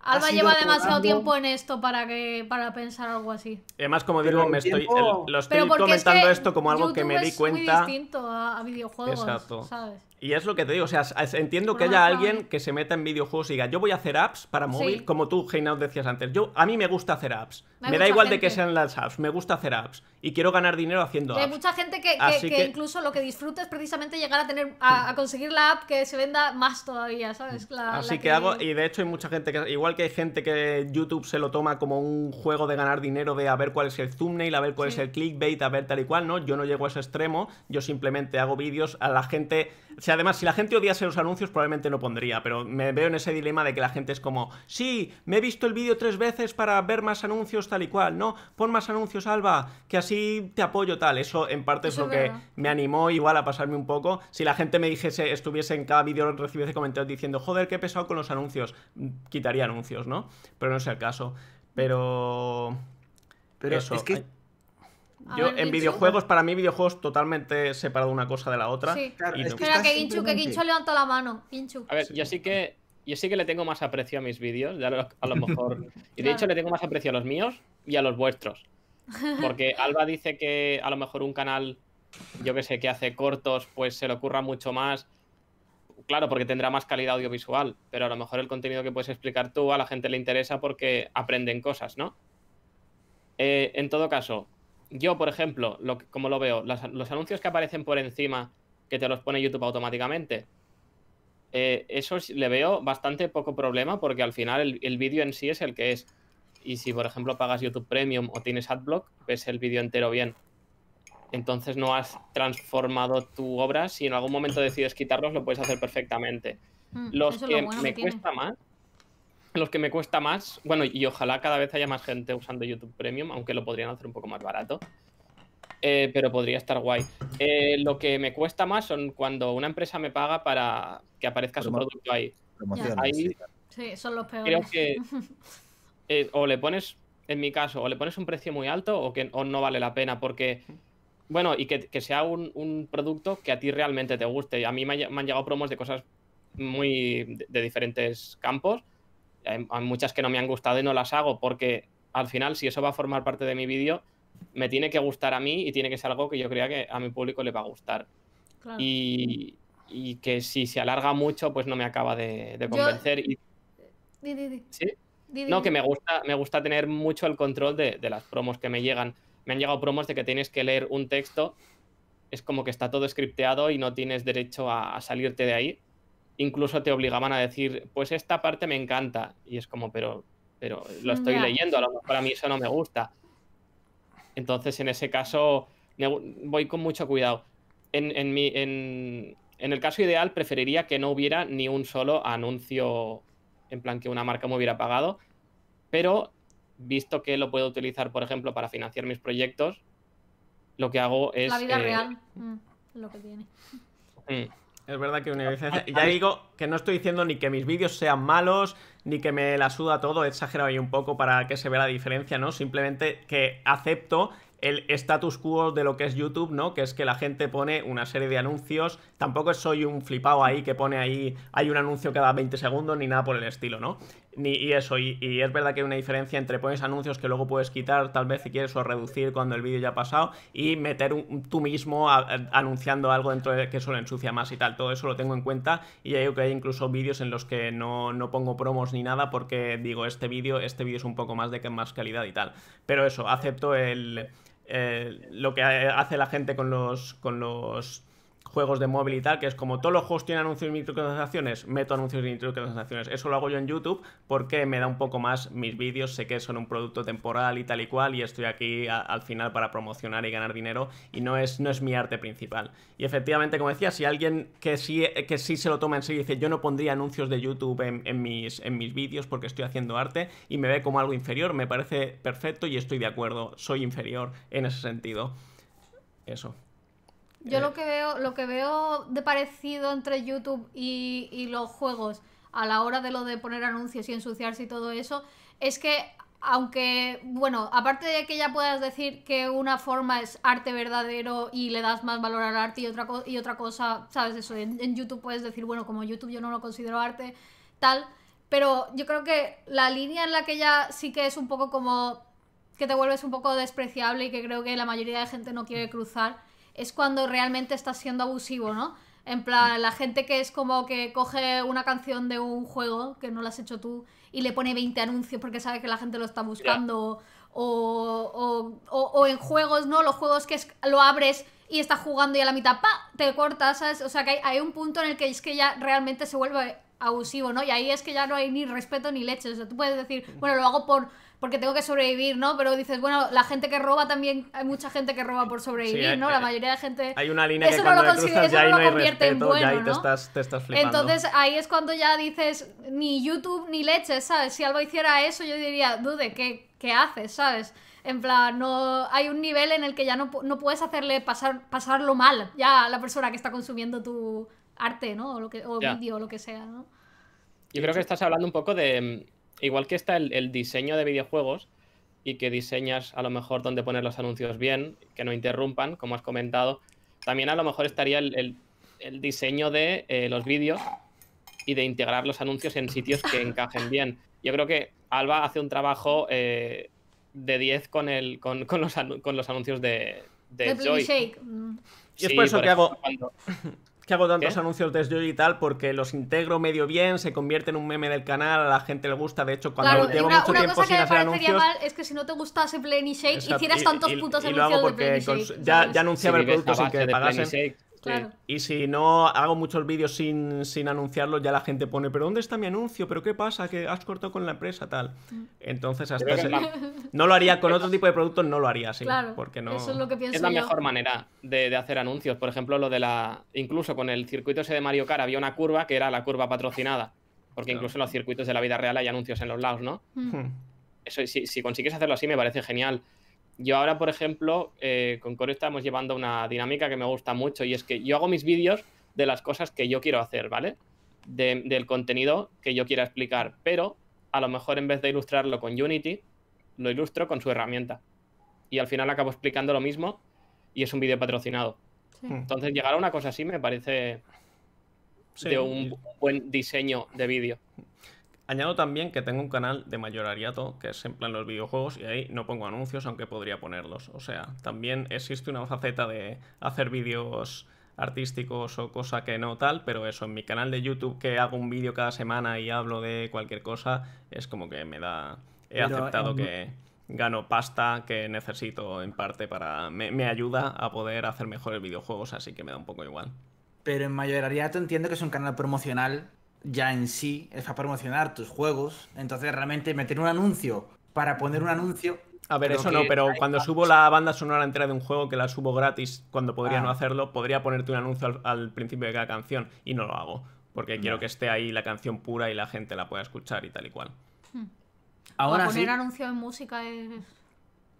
Alba lleva demasiado tiempo en esto para que para pensar algo así. Además, como digo, me estoy, lo estoy comentando esto como algo que me di cuenta. Es distinto a, videojuegos, ¿sabes? Y es lo que te digo, o sea, entiendo que haya alguien que se meta en videojuegos y diga, yo voy a hacer apps para móvil, como tú, Heinaud, decías antes. Yo, a mí me gusta hacer apps. me da igual de que sean las apps, me gusta hacer apps. Y quiero ganar dinero haciendo apps. Hay mucha gente que, incluso lo que disfruta es precisamente llegar a tener a, conseguir la app que se venda más todavía, ¿sabes? Claro. Así que... hago, y de hecho hay mucha gente que, igual que hay gente que YouTube se lo toma como un juego de ganar dinero, de a ver cuál es el thumbnail, a ver cuál es el clickbait, a ver tal y cual, ¿no? Yo no llego a ese extremo, yo simplemente hago vídeos, a la gente... Se además, si la gente odiase los anuncios, probablemente no pondría, pero me veo en ese dilema de que la gente es como, sí, me he visto el vídeo tres veces para ver más anuncios tal y cual, ¿no? Pon más anuncios, Alba, que así te apoyo tal. Eso en parte es lo que me animó igual a pasarme un poco. Si la gente me dijese, estuviese en cada vídeo, recibiese comentarios diciendo, joder, qué pesado con los anuncios, quitaría anuncios, ¿no? Pero no es el caso. Pero... Pero Eso. es que en videojuegos, para mí, videojuegos totalmente separado una cosa de la otra. Sí. Claro, Espera, que Ginchu, que Ginchu levanta la mano. A ver, yo sí que. que le tengo más aprecio a mis vídeos, a lo mejor. [laughs] Y de hecho le tengo más aprecio a los míos y a los vuestros. Porque [laughs] Alba dice que a lo mejor un canal, yo que sé, que hace cortos, pues se le ocurra mucho más. Claro, porque tendrá más calidad audiovisual, pero a lo mejor el contenido que puedes explicar tú a la gente le interesa porque aprenden cosas, ¿no? Eh, en todo caso, yo, por ejemplo, como lo veo, los, anuncios que aparecen por encima, que te los pone YouTube automáticamente, eh, eso le veo bastante poco problema porque al final el, vídeo en sí es el que es. Y si, por ejemplo, pagas YouTube Premium o tienes AdBlock, ves el vídeo entero bien. Entonces no has transformado tu obra. Si en algún momento decides quitarlos, lo puedes hacer perfectamente. Mm, los que me cuesta más los que me cuesta más, bueno, y ojalá cada vez haya más gente usando YouTube Premium, aunque lo podrían hacer un poco más barato. Eh, pero podría estar guay. Eh, lo que me cuesta más son cuando una empresa me paga para que aparezca su producto ahí. sí. son los peores. [laughs] Eh, o le pones, en mi caso, o le pones un precio muy alto o que no vale la pena porque... Bueno, y que, sea un, un, producto que a ti realmente te guste. A mí me, han llegado promos de cosas muy de diferentes campos hay, muchas que no me han gustado y no las hago porque al final si eso va a formar parte de mi vídeo, me tiene que gustar a mí y tiene que ser algo que yo crea que a mi público le va a gustar. Y, que si se alarga mucho, pues no me acaba de, convencer. ¿Sí? No, que me gusta, me gusta tener mucho el control de, de las promos que me llegan. Me han llegado promos de que tienes que leer un texto es como que está todo scripteado y no tienes derecho a, salirte de ahí incluso te obligaban a decir, pues esta parte me encanta. Y es como, pero, pero lo mm, estoy leyendo, a lo mejor mí eso no me gusta. Entonces, en ese caso, voy con mucho cuidado. En, en, el caso ideal, preferiría que no hubiera ni un solo anuncio, en plan que una marca me hubiera pagado, pero visto que lo puedo utilizar, por ejemplo, para financiar mis proyectos, lo que hago es... Eh, real, mm, lo que mm. Es verdad que Ya digo que no estoy diciendo ni que mis vídeos sean malos, ni que me la suda todo, he exagerado ahí un poco para que se vea la diferencia, ¿no? Simplemente que acepto el status quo de lo que es YouTube, ¿no? Que es que la gente pone una serie de anuncios. Tampoco soy un flipado ahí que pone ahí hay un anuncio cada 20 segundos ni nada por el estilo, ¿no? y eso, y, es verdad que hay una diferencia entre pones anuncios que luego puedes quitar, tal vez si quieres, o reducir cuando el vídeo ya ha pasado, y meter tú mismo anunciando algo dentro de que eso lo ensucia más y tal. Todo eso lo tengo en cuenta. Y hay, hay incluso vídeos en los que no, pongo promos ni nada, porque digo, este vídeo, este vídeo es un poco más de que más calidad y tal. Pero eso, acepto el, lo que hace la gente con los. Con los juegos de móvil y tal, que es como todos los juegos tienen anuncios y microtransacciones, meto anuncios y microtransacciones. Eso lo hago yo en YouTube porque me da un poco más mis vídeos, sé que son un producto temporal y tal y cual, y estoy aquí al final para promocionar y ganar dinero, y no es, no es mi arte principal. Y efectivamente, como decía, si alguien que sí, que sí se lo toma en serio y dice, yo no pondría anuncios de YouTube mis, en mis vídeos porque estoy haciendo arte, y me ve como algo inferior, me parece perfecto y estoy de acuerdo, soy inferior en ese sentido. Eso. Yo lo eh. que veo, lo que veo de parecido entre YouTube y, los juegos a la hora de lo de poner anuncios y ensuciarse y todo eso, es que aunque, bueno, aparte de que ya puedas decir que una forma es arte verdadero y le das más valor al arte y otra, y otra cosa, ¿sabes? Eso, en, en, YouTube puedes decir, bueno, como YouTube yo no lo considero arte, tal, pero yo creo que la línea en la que ya sí que es un poco como que te vuelves un poco despreciable y que creo que la mayoría de gente no quiere cruzar es cuando realmente estás siendo abusivo, ¿no? En plan, mm. la gente que es como que coge una canción de un juego que no la has hecho tú y le pone 20 anuncios porque sabe que la gente lo está buscando. O, o, o, en juegos, ¿no? Los juegos que lo abres y estás jugando y a la mitad, ¡pa! Te cortas, ¿sabes? O sea que hay, hay, un punto en el que es que ya realmente se vuelve abusivo, ¿no? Y ahí es que ya no hay ni respeto ni leche. O sea, tú puedes decir, mm. bueno, lo hago por, porque tengo que sobrevivir, ¿no? Pero dices, bueno, la gente que roba también, hay mucha gente que roba por sobrevivir, ¿no? la mayoría de gente... Hay una línea eso no lo no lo convierte en bueno, ¿no? Entonces ahí es cuando ya dices, ni YouTube ni leche, ¿sabes? Si algo hiciera eso, yo diría, dude, ¿qué, haces, sabes? En plan, no hay un nivel en el que ya no, puedes hacerle pasar, pasarlo mal ya a la persona que está consumiendo tu arte, ¿no? O, vídeo o lo que sea, ¿no? Yo creo que estás hablando un poco de, igual que está el, diseño de videojuegos y que diseñas a lo mejor dónde poner los anuncios bien, que no interrumpan, como has comentado, también a lo mejor estaría el, diseño de eh, los vídeos y de integrar los anuncios en sitios que [laughs] encajen bien. Yo creo que Alba hace un trabajo eh, de 10 con, con, los, anuncios de, de Joy. Mm. Y es por eso que hago que hago tantos anuncios de hoy y tal porque los integro medio bien, se convierte en un meme del canal, a la gente le gusta. De hecho, cuando claro, llevo mucho una tiempo cosa sin que hacer me anuncios. mal es que si no te gustase Plenishake Shake, hicieras tantos puntos putos anuncios de Plain Ya, ya anunciaba el producto sin que pagasen. Y si no hago muchos vídeos sin, anunciarlo, ya la gente pone, pero ¿dónde está mi anuncio? ¿Pero qué pasa? Que has cortado con la empresa, tal. Mm. Entonces, hasta no lo haría con otro tipo de productos, no lo haría así. Claro, porque no... es la mejor manera de, hacer anuncios. Por ejemplo, lo de la. Incluso con el circuito ese de Mario Kart había una curva que era la curva patrocinada. Porque incluso en los circuitos de la vida real hay anuncios en los lados, ¿no? Mm. Hmm. Eso, si, si consigues hacerlo así, me parece genial. Yo ahora, por ejemplo, eh, con Core estamos llevando una dinámica que me gusta mucho y es que yo hago mis vídeos de las cosas que yo quiero hacer, ¿vale? del contenido que yo quiera explicar, pero a lo mejor en vez de ilustrarlo con Unity, lo ilustro con su herramienta. Y al final acabo explicando lo mismo y es un vídeo patrocinado. Mm. Entonces, llegar a una cosa así me parece de un buen diseño de vídeo. Añado también que tengo un canal de mayorariato, que es en plan los videojuegos, y ahí no pongo anuncios, aunque podría ponerlos. O sea, también existe una faceta de hacer vídeos artísticos o cosa que no tal, pero eso, en mi canal de YouTube que hago un vídeo cada semana y hablo de cualquier cosa, es como que me da... He aceptado que gano pasta que necesito en parte para... Me, me ayuda a poder hacer mejores videojuegos, así que me da un poco igual. Pero en mayorariato entiendo que es un canal promocional ya en sí es para promocionar tus juegos. Entonces, realmente meter un anuncio para poner un anuncio. A ver, eso no, pero cuando subo la banda sonora entera de un juego que la subo gratis cuando podría ah. no hacerlo, podría ponerte un anuncio al, principio de cada canción y no lo hago. Porque quiero que esté ahí la canción pura y la gente la pueda escuchar y tal y cual. Hmm. Ahora poner anuncio en música es.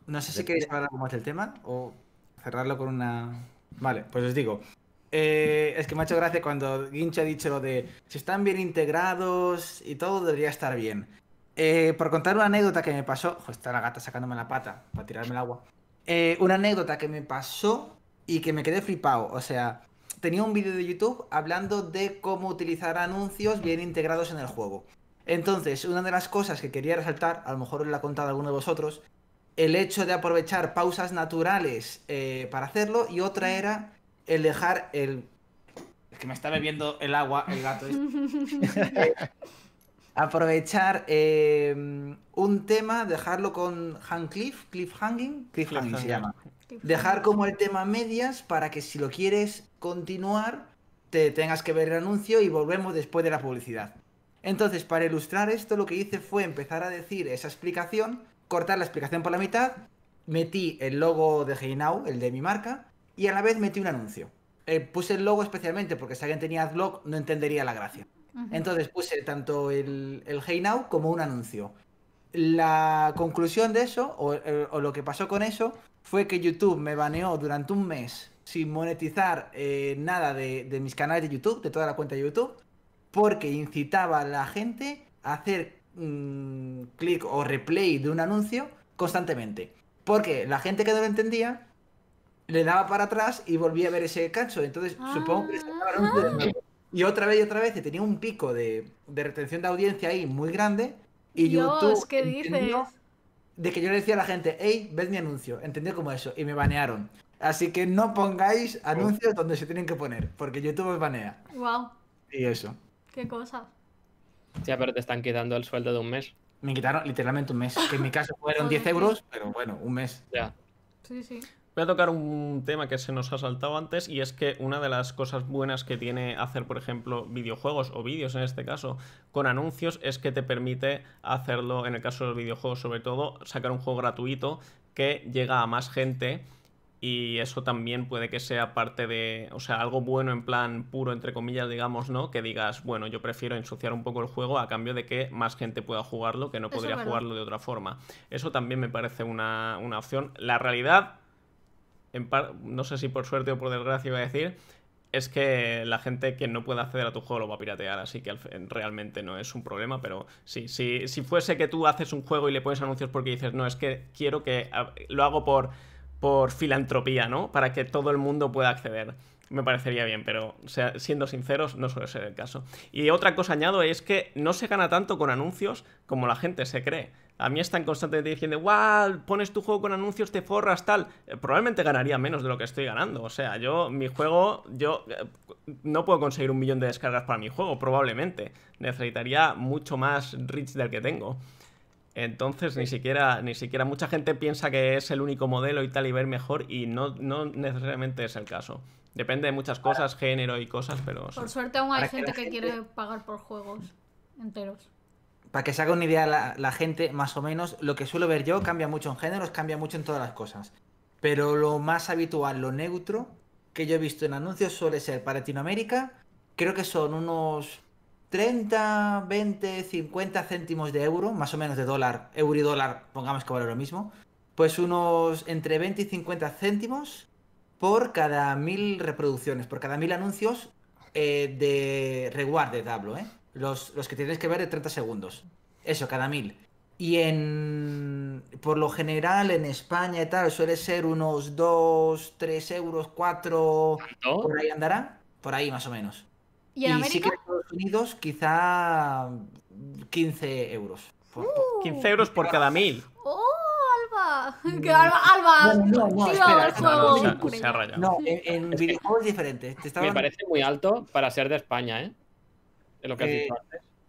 No sé si queréis hablar más del tema o cerrarlo con una. Vale, pues os digo. Eh, es que me ha hecho gracia cuando Guincho ha dicho lo de si están bien integrados y todo debería estar bien. Eh, por contar una anécdota que me pasó, está la gata sacándome la pata para tirarme el agua. Eh, una anécdota que me pasó y que me quedé flipado. O sea, tenía un vídeo de YouTube hablando de cómo utilizar anuncios bien integrados en el juego. Entonces, una de las cosas que quería resaltar, a lo mejor os la ha contado alguno de vosotros, el hecho de aprovechar pausas naturales para hacerlo y otra era el dejar el... Es que me está bebiendo el agua el gato. Este. [laughs] Aprovechar eh, un tema, dejarlo con han cliff, cliff cliffhanging se llama. Dejar como el tema medias para que si lo quieres continuar, te tengas que ver el anuncio y volvemos después de la publicidad. Entonces, para ilustrar esto, lo que hice fue empezar a decir esa explicación, cortar la explicación por la mitad, metí el logo de Heinau, el de mi marca, y a la vez metí un anuncio. Eh, puse el logo especialmente porque si alguien tenía AdBlock no entendería la gracia. Entonces puse tanto el, el Hey Now como un anuncio. La conclusión de eso, eh, o, lo que pasó con eso, fue que YouTube me baneó durante un mes sin monetizar eh, nada de, de mis canales de YouTube, de toda la cuenta de YouTube, porque incitaba a la gente a hacer mm, clic o replay de un anuncio constantemente. Porque la gente que no lo entendía le daba para atrás y volvía a ver ese cacho. Entonces, supongo que ah. Y otra vez y otra vez tenía un pico de, de retención de audiencia ahí muy grande. Y Dios, YouTube. ¿qué dices? De que yo le decía a la gente, hey, ves mi anuncio. Entendió como eso. Y me banearon. Así que no pongáis oh. anuncios donde se tienen que poner, porque YouTube os banea. Wow. Y eso. Qué cosa. Ya, pero te están quitando el sueldo de un mes. Me quitaron literalmente un mes. Que en mi caso fueron 10 euros, pero bueno, un mes. Ya. Sí, sí. Voy a tocar un tema que se nos ha saltado antes y es que una de las cosas buenas que tiene hacer, por ejemplo, videojuegos o vídeos en este caso, con anuncios es que te permite hacerlo, en el caso de los videojuegos sobre todo, sacar un juego gratuito que llega a más gente y eso también puede que sea parte de, o sea, algo bueno en plan puro, entre comillas, digamos, ¿no? Que digas, bueno, yo prefiero ensuciar un poco el juego a cambio de que más gente pueda jugarlo, que no podría jugarlo de otra forma. Eso también me parece una, una opción. La realidad no sé si por suerte o por desgracia iba a decir, es que la gente que no puede acceder a tu juego lo va a piratear, así que realmente no es un problema, pero sí, si fuese que tú haces un juego y le pones anuncios porque dices, no, es que quiero que lo hago por, filantropía, ¿no? Para que todo el mundo pueda acceder. Me parecería bien, pero siendo sinceros, no suele ser el caso. Y otra cosa añado es que no se gana tanto con anuncios como la gente se cree a mí están constantemente diciendo, wow, pones tu juego con anuncios, te forras, tal. Eh, probablemente ganaría menos de lo que estoy ganando. O sea, yo, mi juego, yo eh, no puedo conseguir un millón de descargas para mi juego, probablemente. Necesitaría mucho más reach del que tengo. Entonces, ni siquiera, ni siquiera mucha gente piensa que es el único modelo y tal y ver mejor, y no, no necesariamente es el caso. Depende de muchas cosas, género y cosas, pero. Por suerte aún hay gente que quiere pagar por juegos enteros para que se haga una idea la, gente, más o menos, lo que suelo ver yo cambia mucho en géneros, cambia mucho en todas las cosas. Pero lo más habitual, lo neutro que yo he visto en anuncios suele ser para Latinoamérica, creo que son unos 30, 20, 50 céntimos de euro, más o menos de dólar, euro y dólar, pongamos que vale lo mismo. Pues unos entre 20 y 50 céntimos por cada mil reproducciones, por cada mil anuncios eh, de reward de ¿eh? Los, los que tienes que ver de 30 segundos. Eso, cada mil. Y en. Por lo general, en España y tal, suele ser unos 2, 3 euros, 4. Por ahí andará. Por ahí más o menos. ¿Y en América? Sí que en Estados Unidos, quizá 15 euros. 15 ¡Uh! euros por cada mil. ¡Oh, Alba! [laughs] ¿Qué, Alba, Alba! No, no, sí, en, videojuego es diferente Me parece muy alto para ser de España, ¿eh? Eh,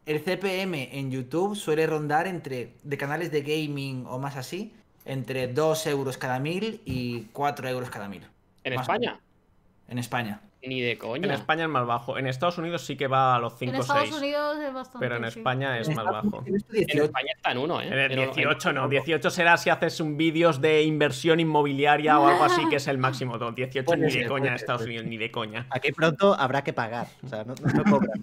el CPM en YouTube suele rondar entre, de canales de gaming o más así, entre 2 euros cada mil y 4 euros cada mil. ¿En España? En España. Ni de coña. En España es más bajo. En Estados Unidos sí que va a los 5 o 6. En Estados Unidos es bastante. Pero en España es más bajo. En España está en 1, ¿eh? 18 no. 18 será si haces un vídeos de inversión inmobiliaria o algo así, que es el máximo. 18 ni de coña en Estados Unidos, ni de coña. Aquí pronto habrá que pagar. O sea, no, cobras.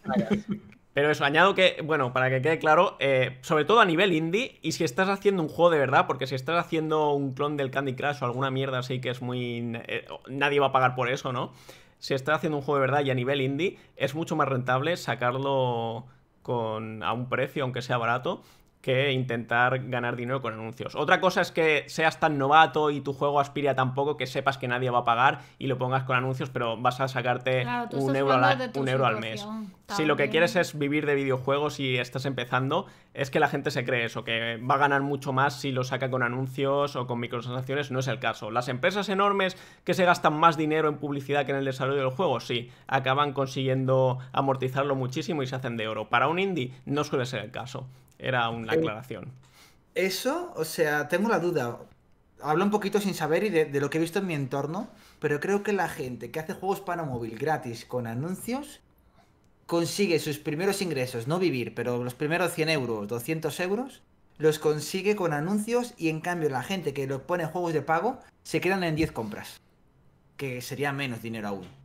Pero eso, añado que, bueno, para que quede claro, eh, sobre todo a nivel indie, y si estás haciendo un juego de verdad, porque si estás haciendo un clon del Candy Crush o alguna mierda así que es muy... Eh, nadie va a pagar por eso, ¿no? si está haciendo un juego de verdad y a nivel indie, es mucho más rentable sacarlo con, a un precio, aunque sea barato, que intentar ganar dinero con anuncios. Otra cosa es que seas tan novato y tu juego aspira tan poco que sepas que nadie va a pagar y lo pongas con anuncios, pero vas a sacarte un, euro, al mes. Si lo que quieres es vivir de videojuegos y estás empezando, es que la gente se cree eso, que va a ganar mucho más si lo saca con anuncios o con microtransacciones, no es el caso. Las empresas enormes que se gastan más dinero en publicidad que en el desarrollo del juego, sí, acaban consiguiendo amortizarlo muchísimo y se hacen de oro. Para un indie no suele ser el caso. Era una eh, aclaración. Eso, o sea, tengo la duda. Hablo un poquito sin saber y de, lo que he visto en mi entorno, pero creo que la gente que hace juegos para móvil gratis con anuncios consigue sus primeros ingresos, no vivir, pero los primeros 100 euros, 200 euros, los consigue con anuncios y en cambio la gente que los pone juegos de pago se quedan en 10 compras, que sería menos dinero aún.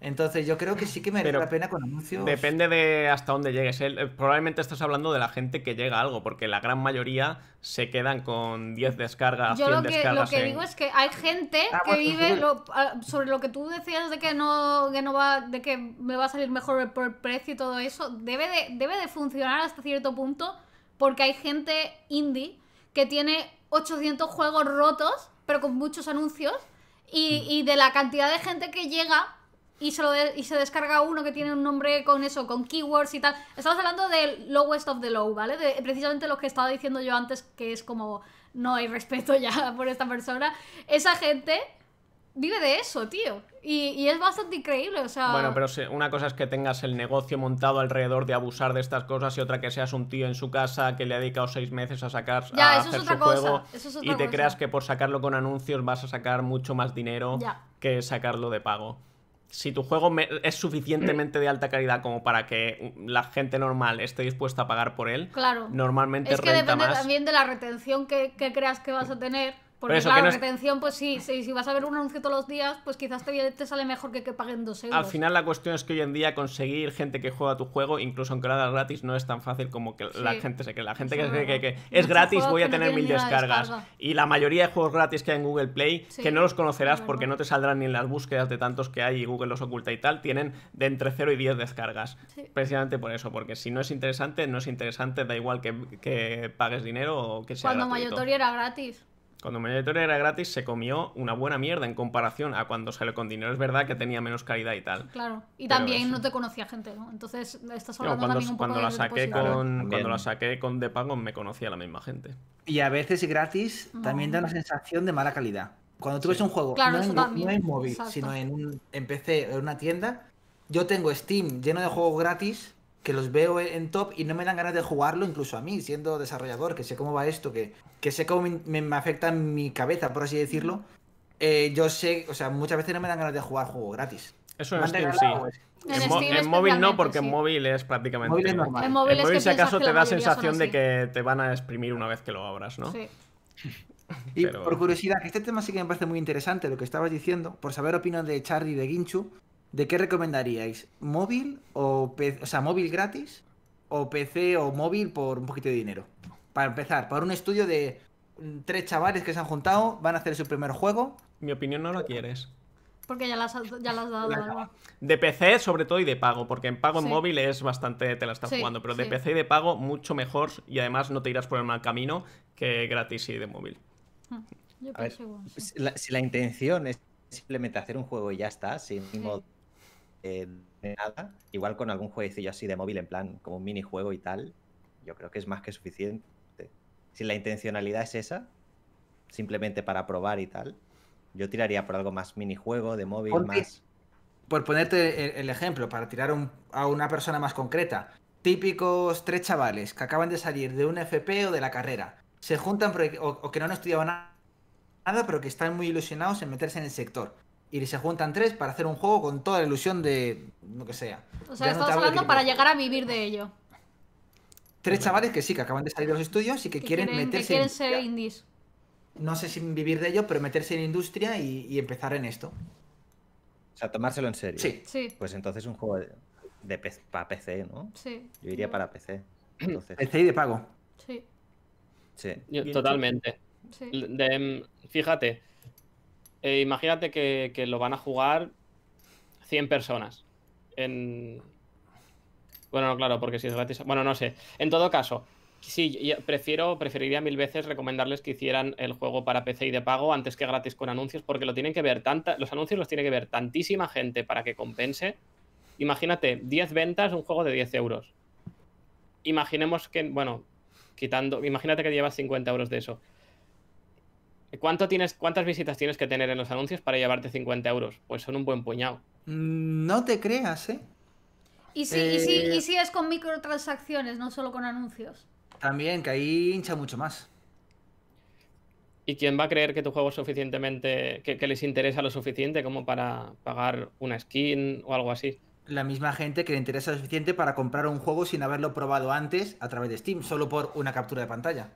Entonces yo creo que sí que merece la pena con anuncios. Depende de hasta dónde llegues. Eh, probablemente estás hablando de la gente que llega algo, porque la gran mayoría se quedan con 10 descargas. Yo lo que, lo que digo es que hay gente ah, que vive ah, sobre lo que tú decías de que no, que no va, de que me va a salir mejor por el precio y todo eso. Debe de, debe de funcionar hasta cierto punto, porque hay gente indie que tiene 800 juegos rotos, pero con muchos anuncios. y, mm. y de la cantidad de gente que llega, y se, lo y se descarga uno que tiene un nombre con eso, con keywords y tal. Estamos hablando del lowest of the low, ¿vale? De, precisamente lo que estaba diciendo yo antes, que es como no hay respeto ya [laughs] por esta persona. Esa gente vive de eso, tío. Y, es bastante increíble, o sea... Bueno, pero una cosa es que tengas el negocio montado alrededor de abusar de estas cosas y otra que seas un tío en su casa que le ha dedicado seis meses a sacar ya, a eso hacer es otra su cosa. Juego, y te creas que por sacarlo con anuncios vas a sacar mucho más dinero que sacarlo de pago si tu juego es suficientemente [clears throat] de alta calidad como para que mm, la gente normal esté dispuesta a pagar por él, claro. normalmente es que depende también de la retención que creas que vas a tener porque Por eso, claro, retención, pues sí, sí, si vas a ver un anuncio todos los días, pues quizás te, te sale mejor que que paguen dos euros. Al final la cuestión es que hoy en día conseguir gente que juega tu juego, incluso aunque lo hagas gratis, no es tan fácil como que la gente se cree. La gente que, cree que, es gratis voy a tener mil descargas. Y la mayoría de juegos gratis que hay en Google Play, que no los conocerás porque no te saldrán ni en las búsquedas de tantos que hay y Google los oculta y tal, tienen de entre 0 y 10 descargas. Precisamente por eso, porque si no es interesante, no es interesante, da igual que, pagues dinero o que sea Cuando mayotori era gratis. Cuando Mediator era gratis se comió una buena mierda en comparación a cuando salió con dinero. Es verdad que tenía menos calidad y tal. Claro. Y también no te conocía gente, ¿no? Entonces estás hablando no, cuando, también cuando la saqué con, Cuando la saqué con The Pago me conocía la misma gente. Y a veces gratis también da una sensación de mala calidad. Cuando tú ves un juego, no, en, móvil, sino en, un, en en una tienda, yo tengo Steam lleno de juegos gratis que los veo en top y no me dan ganas de jugarlo, incluso a mí, siendo desarrollador, que sé cómo va esto, que, sé cómo me, me afecta mi cabeza, por así decirlo. Eh, yo sé, o sea, muchas veces no me dan ganas de jugar juego gratis. Eso es Steam sí. En, móvil no, porque en móvil es prácticamente. Móvil normal. En móvil, si acaso te da sensación de que te van a exprimir una vez que lo abras, ¿no? Sí. Y por curiosidad, este tema sí que me parece muy interesante, lo que estabas diciendo, por saber opinión de Charlie y de Ginchu. ¿De qué recomendaríais? ¿Móvil o PC? O sea, móvil gratis o PC o móvil por un poquito de dinero. Para empezar, para un estudio de mm, tres chavales que se han juntado, van a hacer su primer juego. Mi opinión no lo quieres. Porque ya las, has dado. de PC sobre todo y de pago, porque en pago en móvil es bastante, te la estás jugando, pero de PC y de pago mucho mejor y además no te irás por el mal camino que gratis y de móvil. Hmm, yo pienso si, la, si, la, intención es simplemente hacer un juego y ya está, sin modo de eh, nada, igual con algún jueguecillo así de móvil, en plan, como un minijuego y tal, yo creo que es más que suficiente. Si la intencionalidad es esa, simplemente para probar y tal, yo tiraría por algo más minijuego, de móvil, más. Por ponerte el ejemplo, para tirar a una persona más concreta, típicos tres chavales que acaban de salir de un FP o de la carrera, se juntan o, o que no han estudiado nada, pero que están muy ilusionados en meterse en el sector y se juntan tres para hacer un juego con toda la ilusión de lo que sea. O sea, estamos hablando para llegar a vivir de ello. Tres chavales que sí, que acaban de salir de los estudios y que, quieren, meterse. quieren en ser indies. No sé si vivir de ello, pero meterse en industria y, empezar en esto. O sea, tomárselo en serio. Sí. sí. Pues entonces un juego de, para PC, ¿no? Sí. Yo iría para PC. Entonces. PC de pago. Sí. Sí. Totalmente. Sí. Em, fíjate, eh, imagínate que, lo van a jugar 100 personas. Bueno, no, claro, porque si es gratis. Bueno, no sé. En todo caso, sí, prefiero, preferiría mil veces recomendarles que hicieran el juego para PC y de pago antes que gratis con anuncios, porque lo tienen que ver tanta, los anuncios los tiene que ver tantísima gente para que compense. Imagínate, 10 ventas, un juego de 10 euros. Imaginemos que, bueno, quitando, imagínate que llevas 50 euros de eso tienes, ¿Cuántas visitas tienes que tener en los anuncios para llevarte 50 euros? Pues son un buen puñado. Mm, no te creas, ¿eh? Y si, Y si, eh, es con microtransacciones, no solo con anuncios. También, que ahí hincha mucho más. ¿Y quién va a creer que tu juego es suficientemente. Que, que, les interesa lo suficiente como para pagar una skin o algo así? La misma gente que le interesa lo suficiente para comprar un juego sin haberlo probado antes a través de Steam, solo por una captura de pantalla.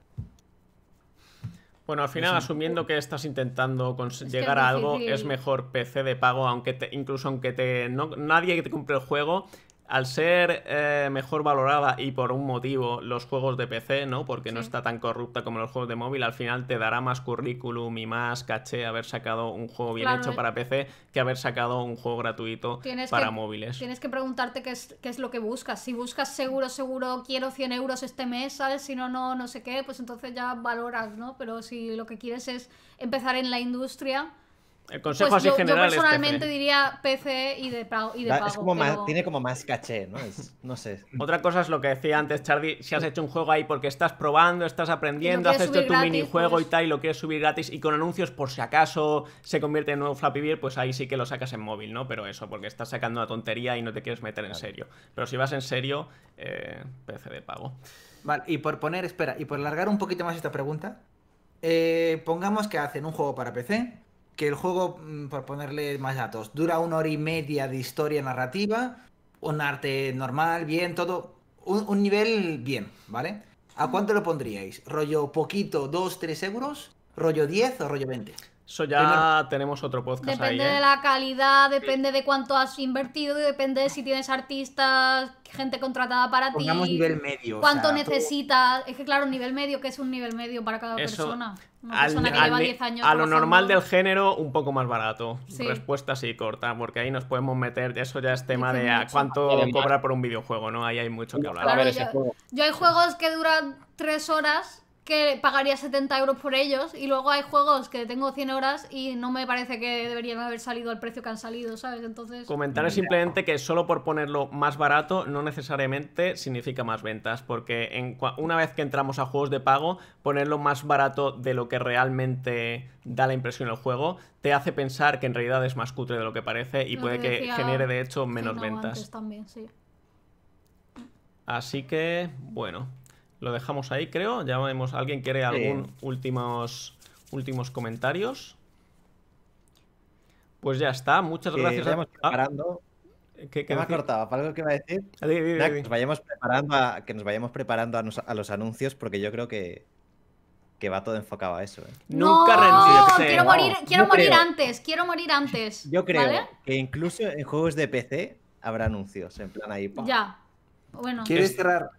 Bueno, al final, asumiendo que estás intentando llegar a algo, es mejor PC de pago, aunque incluso aunque te no, nadie te cumple el juego, al ser eh, mejor valorada y por un motivo los juegos de PC, ¿no? Porque no está tan corrupta como los juegos de móvil, al final te dará más currículum y más caché haber sacado un juego bien hecho eh. para PC que haber sacado un juego gratuito para móviles. Tienes que preguntarte qué es, qué es lo que buscas. Si buscas seguro, seguro, quiero 100 euros este mes, Si no, no, no sé qué, pues entonces ya valoras, ¿no? Pero si lo que quieres es empezar en la industria el consejo pues así yo, general. Yo personalmente diría PC y de, pago, y tiene como más caché, ¿no? no sé. Otra cosa es lo que decía antes, Charlie. Si has hecho un juego ahí porque estás probando, estás aprendiendo, haces tu minijuego y pues tal, y lo quieres subir gratis y con anuncios, por si acaso se convierte en nuevo Flappy Beer, pues ahí sí que lo sacas en móvil, ¿no? Pero eso, porque estás sacando una tontería y no te quieres meter en serio. Pero si vas en serio, eh, PC de pago. Vale, y por poner, espera, y por alargar un poquito más esta pregunta, eh, pongamos que hacen un juego para PC que el juego, mm, por ponerle más datos, dura una hora y media de historia narrativa, un arte normal, bien, todo, un, nivel bien, ¿vale? ¿A cuánto lo pondríais? ¿Rollo poquito, 2, 3 euros? ¿Rollo 10 o rollo 20? Eso ya tenemos otro podcast. Depende ahí, ¿eh? de la calidad, depende de cuánto has invertido, depende de si tienes artistas, gente contratada para ti. nivel medio. Cuánto necesitas. Es que, claro, nivel medio, que es un nivel medio para cada persona. Una persona que lleva 10 años. A lo normal del género, un poco más barato. Respuesta sí corta, porque ahí nos podemos meter. Eso ya es tema de cuánto cobra por un videojuego, ¿no? Ahí hay mucho que hablar. yo, yo hay juegos que duran 3 horas que pagaría 70 euros por ellos y luego hay juegos que tengo 100 horas y no me parece que deberían haber salido al precio que han salido, ¿sabes? Entonces... Comentar simplemente que solo por ponerlo más barato no necesariamente significa más ventas, porque en, una vez que entramos a juegos de pago, ponerlo más barato de lo que realmente da la impresión el juego te hace pensar que en realidad es más cutre de lo que parece y puede que, genere de hecho menos ventas. También, sí. Así que, bueno. Lo dejamos ahí, creo. Ya vemos, ¿alguien quiere algún últimos, últimos comentarios? Pues ya está, muchas gracias. Vayamos ah. preparando. ¿Qué, me ha cortado? ¿Para algo que a decir? Ah, que, nos vayamos preparando a, los anuncios porque yo creo que, va todo enfocado a eso. ¿eh? Nunca no, Quiero morir, quiero morir antes, quiero morir antes. Yo creo que incluso en juegos de PC habrá anuncios, en plan ahí. Ya. Bueno. ¿Quieres cerrar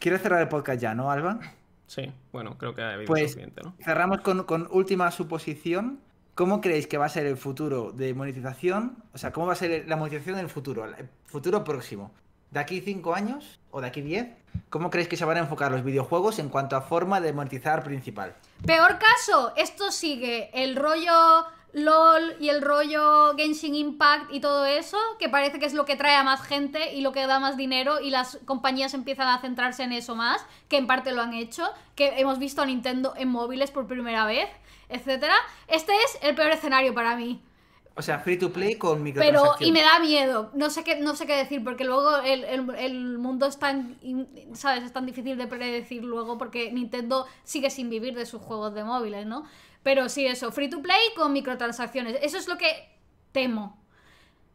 Quiero cerrar el podcast ya, no, Alba? Sí, bueno, creo que ha pues, suficiente, ¿no? Cerramos con, última suposición. ¿Cómo creéis que va a ser el futuro de monetización? O sea, ¿cómo va a ser la monetización del futuro? El futuro próximo. ¿De aquí cinco años o de aquí 10? ¿Cómo creéis que se van a enfocar los videojuegos en cuanto a forma de monetizar principal? Peor caso, esto sigue el rollo LOL y el rollo Genshin Impact y todo eso, que parece que es lo que trae a más gente y lo que da más dinero y las compañías empiezan a centrarse en eso más, que en parte lo han hecho, que hemos visto a Nintendo en móviles por primera vez, etcétera. Este es el peor escenario para mí. O sea, free to play con microtransacciones. Pero, y me da miedo. No sé qué, no sé qué decir, porque luego el, el, mundo es ¿sabes? Es tan difícil de predecir luego, porque Nintendo sigue sin vivir de sus juegos de móviles, ¿no? Pero sí, eso, free to play con microtransacciones. Eso es lo que temo.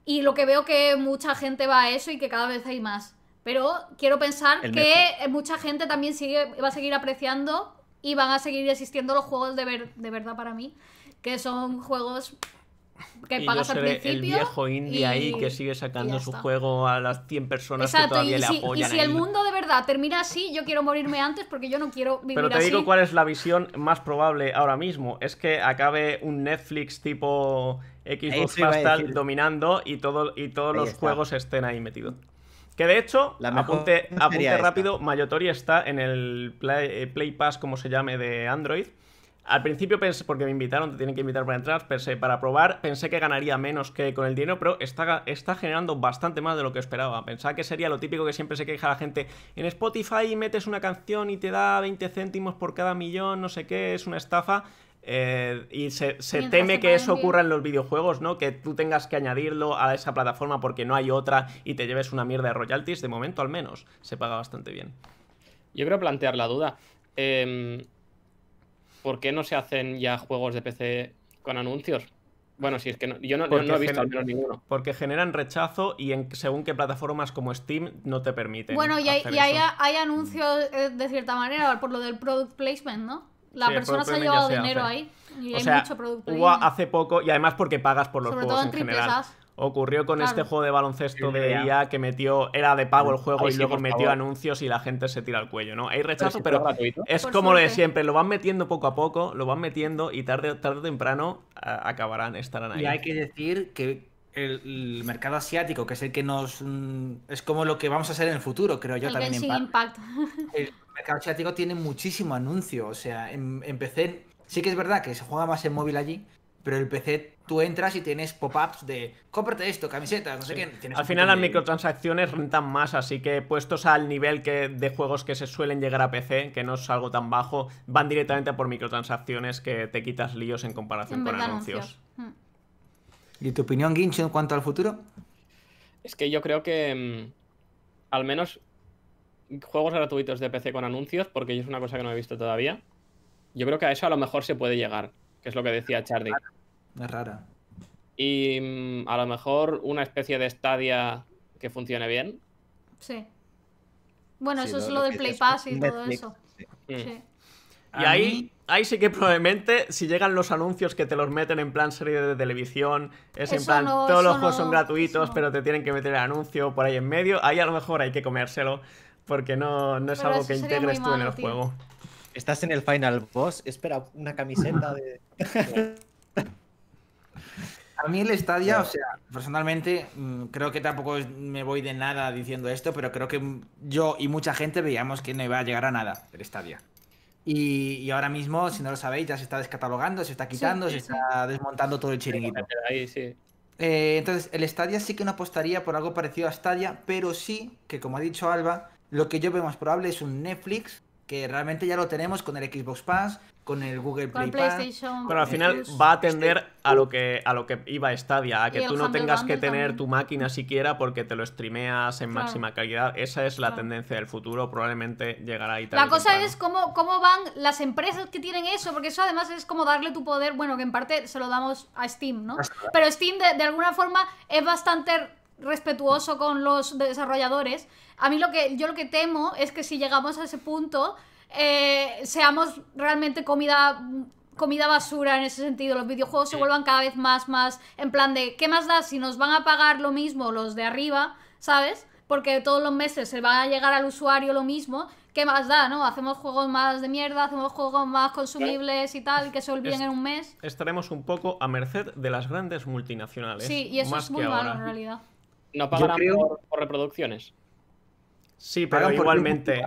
Y lo que veo que mucha gente va a eso y que cada vez hay más. Pero quiero pensar que eh, mucha gente también va a seguir apreciando y van a seguir existiendo los juegos de, ver, de verdad para mí, que son juegos que principio. El viejo indie y... ahí que sigue sacando su juego a las 100 personas Exacto, que todavía y le si, apoyan. Y si el mundo de verdad termina así, yo quiero morirme antes porque yo no quiero vivir Pero te digo cuál es la visión más probable ahora mismo. Es que acabe un Netflix tipo Xbox Pastal dominando y, todo, y todos los juegos estén ahí metidos. Que de hecho, apunte, rápido, Mayotori está en el Play, eh, Play Pass, como se llame, de Android. Al principio pensé, porque me invitaron, te tienen que invitar para entrar, pensé, para probar, pensé que ganaría menos que con el dinero, pero está, está generando bastante más de lo que esperaba. Pensaba que sería lo típico que siempre se queja la gente. En Spotify metes una canción y te da 20 céntimos por cada millón, no sé qué, es una estafa. Eh, y se, se teme que eso ocurra en los videojuegos, ¿no? Que tú tengas que añadirlo a esa plataforma porque no hay otra y te lleves una mierda de royalties, de momento al menos, se paga bastante bien. Yo creo plantear la duda. Eh, ¿por qué no se hacen ya juegos de PC con anuncios? Bueno, si es que no, yo no, he visto al menos ninguno. Porque generan rechazo y en, según qué plataformas como Steam no te permiten. Bueno, y hay, hay, anuncios eh, de cierta manera por lo del product placement, ¿no? La persona se ha llevado dinero ahí. Y hay mucho product placement. hace poco, y además porque pagas por los Sobre juegos todo en, general. Ocurrió con este juego de baloncesto de IA e que metió, era de pago el juego y luego metió anuncios y la gente se tira al cuello, ¿no? Hay rechazo, pero, es como lo de siempre, lo van metiendo poco a poco, lo van metiendo y tarde, tarde o temprano acabarán, estarán ahí. Y hay que decir que el, mercado asiático, que es el que nos... Mm, es como lo que vamos a hacer en el futuro, creo yo también. [laughs] El mercado asiático tiene muchísimo anuncio, o sea, en, en sí que es verdad que se juega más en móvil allí, pero el PC tú entras y tienes pop-ups de cómprate esto, camisetas, no sé quién. qué. Al final las microtransacciones rentan más, así que puestos al nivel que, de juegos que se suelen llegar a PC, que no es algo tan bajo, van directamente por microtransacciones que te quitas líos en comparación con anuncios. Hmm. ¿Y tu opinión, Guincho, en cuanto al futuro? Es que yo creo que mm, al menos juegos gratuitos de PC con anuncios, porque yo es una cosa que no he visto todavía. Yo creo que a eso a lo mejor se puede llegar que es lo que decía Charlie. Es rara. Y mm, a lo mejor una especie de estadia que funcione bien. Sí. Bueno, eso es lo, del Play Pass y todo eso. Sí. Mm. Y ahí, ahí sí que probablemente, si llegan los anuncios que te los meten en plan serie de televisión, es en plan, todos los juegos son gratuitos, pero te tienen que meter el anuncio por ahí en medio, ahí a lo mejor hay que comérselo, porque no, es algo que integres tú en el juego. Estás en el final boss, espera una camiseta de... [laughs] A mí el Stadia, o sea, personalmente mm, creo que tampoco me voy de nada diciendo esto, pero creo que yo y mucha gente veíamos que no iba a llegar a nada el Stadia. Y, ahora mismo, si no lo sabéis, ya se está descatalogando, se está quitando, se está desmontando todo el chiringuito. Ahí, eh, entonces, el Stadia sí que no apostaría por algo parecido a Stadia, pero sí que, como ha dicho Alba, lo que yo veo más probable es un Netflix que realmente ya lo tenemos con el Xbox Pass, con el Google Play Pass... Pero al final va a atender este- a lo que a lo que iba Stadia, a que tú no tengas que tener tu máquina siquiera porque te lo streameas en máxima calidad. Esa es la tendencia del futuro, probablemente llegará ahí La cosa es cómo, cómo van las empresas que tienen eso, porque eso además es como darle tu poder, bueno, que en parte se lo damos a Steam, ¿no? Pero Steam de alguna forma es bastante respetuoso con los desarrolladores. A mí lo que yo lo que temo es que si llegamos a ese punto eh, seamos realmente comida comida basura en ese sentido. Los videojuegos se vuelvan cada vez más más en plan de ¿qué más da si nos van a pagar lo mismo los de arriba, ¿sabes? Porque todos los meses se va a llegar al usuario lo mismo. ¿Qué más da, no? Hacemos juegos más de mierda, hacemos juegos más consumibles y tal, que se olviden en un mes. Estaremos un poco a merced de las grandes multinacionales. Sí, y eso es muy malo en realidad. ¿No pagarán por, reproducciones? Sí, pero igualmente.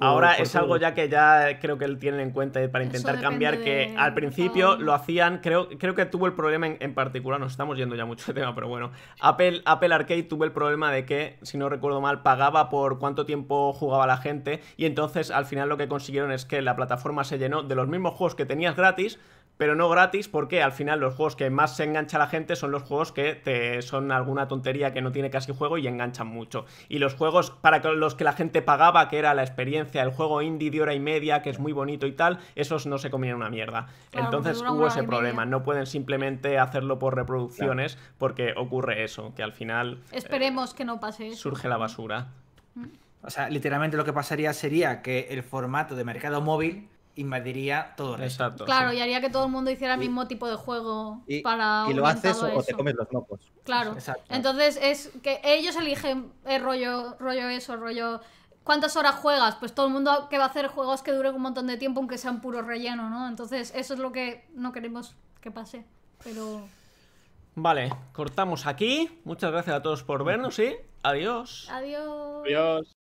ahora es algo ya que ya creo que tienen en cuenta para intentar cambiar, que al principio lo hacían, creo, creo que tuvo el problema en, particular, nos estamos yendo ya mucho de tema, pero bueno, Apple, Apple Arcade tuvo el problema de que, si no recuerdo mal, pagaba por cuánto tiempo jugaba la gente y entonces al final lo que consiguieron es que la plataforma se llenó de los mismos juegos que tenías gratis, pero no gratis porque al final los juegos que más se engancha a la gente son los juegos que te son alguna tontería que no tiene casi juego y enganchan mucho. Y los juegos para los que la gente pagaba, que era la experiencia, el juego indie de hora y media, que es muy bonito y tal, esos no se comían una mierda. Entonces hubo ese problema, no pueden simplemente hacerlo por reproducciones porque ocurre eso, que al final... Eh, Esperemos que no pase. Surge la basura. Mm. O sea, literalmente lo que pasaría sería que el formato de mercado móvil invadiría todo el Exacto, claro, y haría que todo el mundo hiciera el mismo tipo de juego y, para Y lo haces o te comes los locos Claro. Entonces es que ellos eligen el eh, rollo, rollo eso, rollo ¿Cuántas horas juegas? Pues todo el mundo que va a hacer juegos que duren un montón de tiempo, aunque sean puro relleno, ¿no? Entonces, eso es lo que no queremos que pase. Pero. Vale, cortamos aquí. Muchas gracias a todos por vernos y Adiós. Adiós.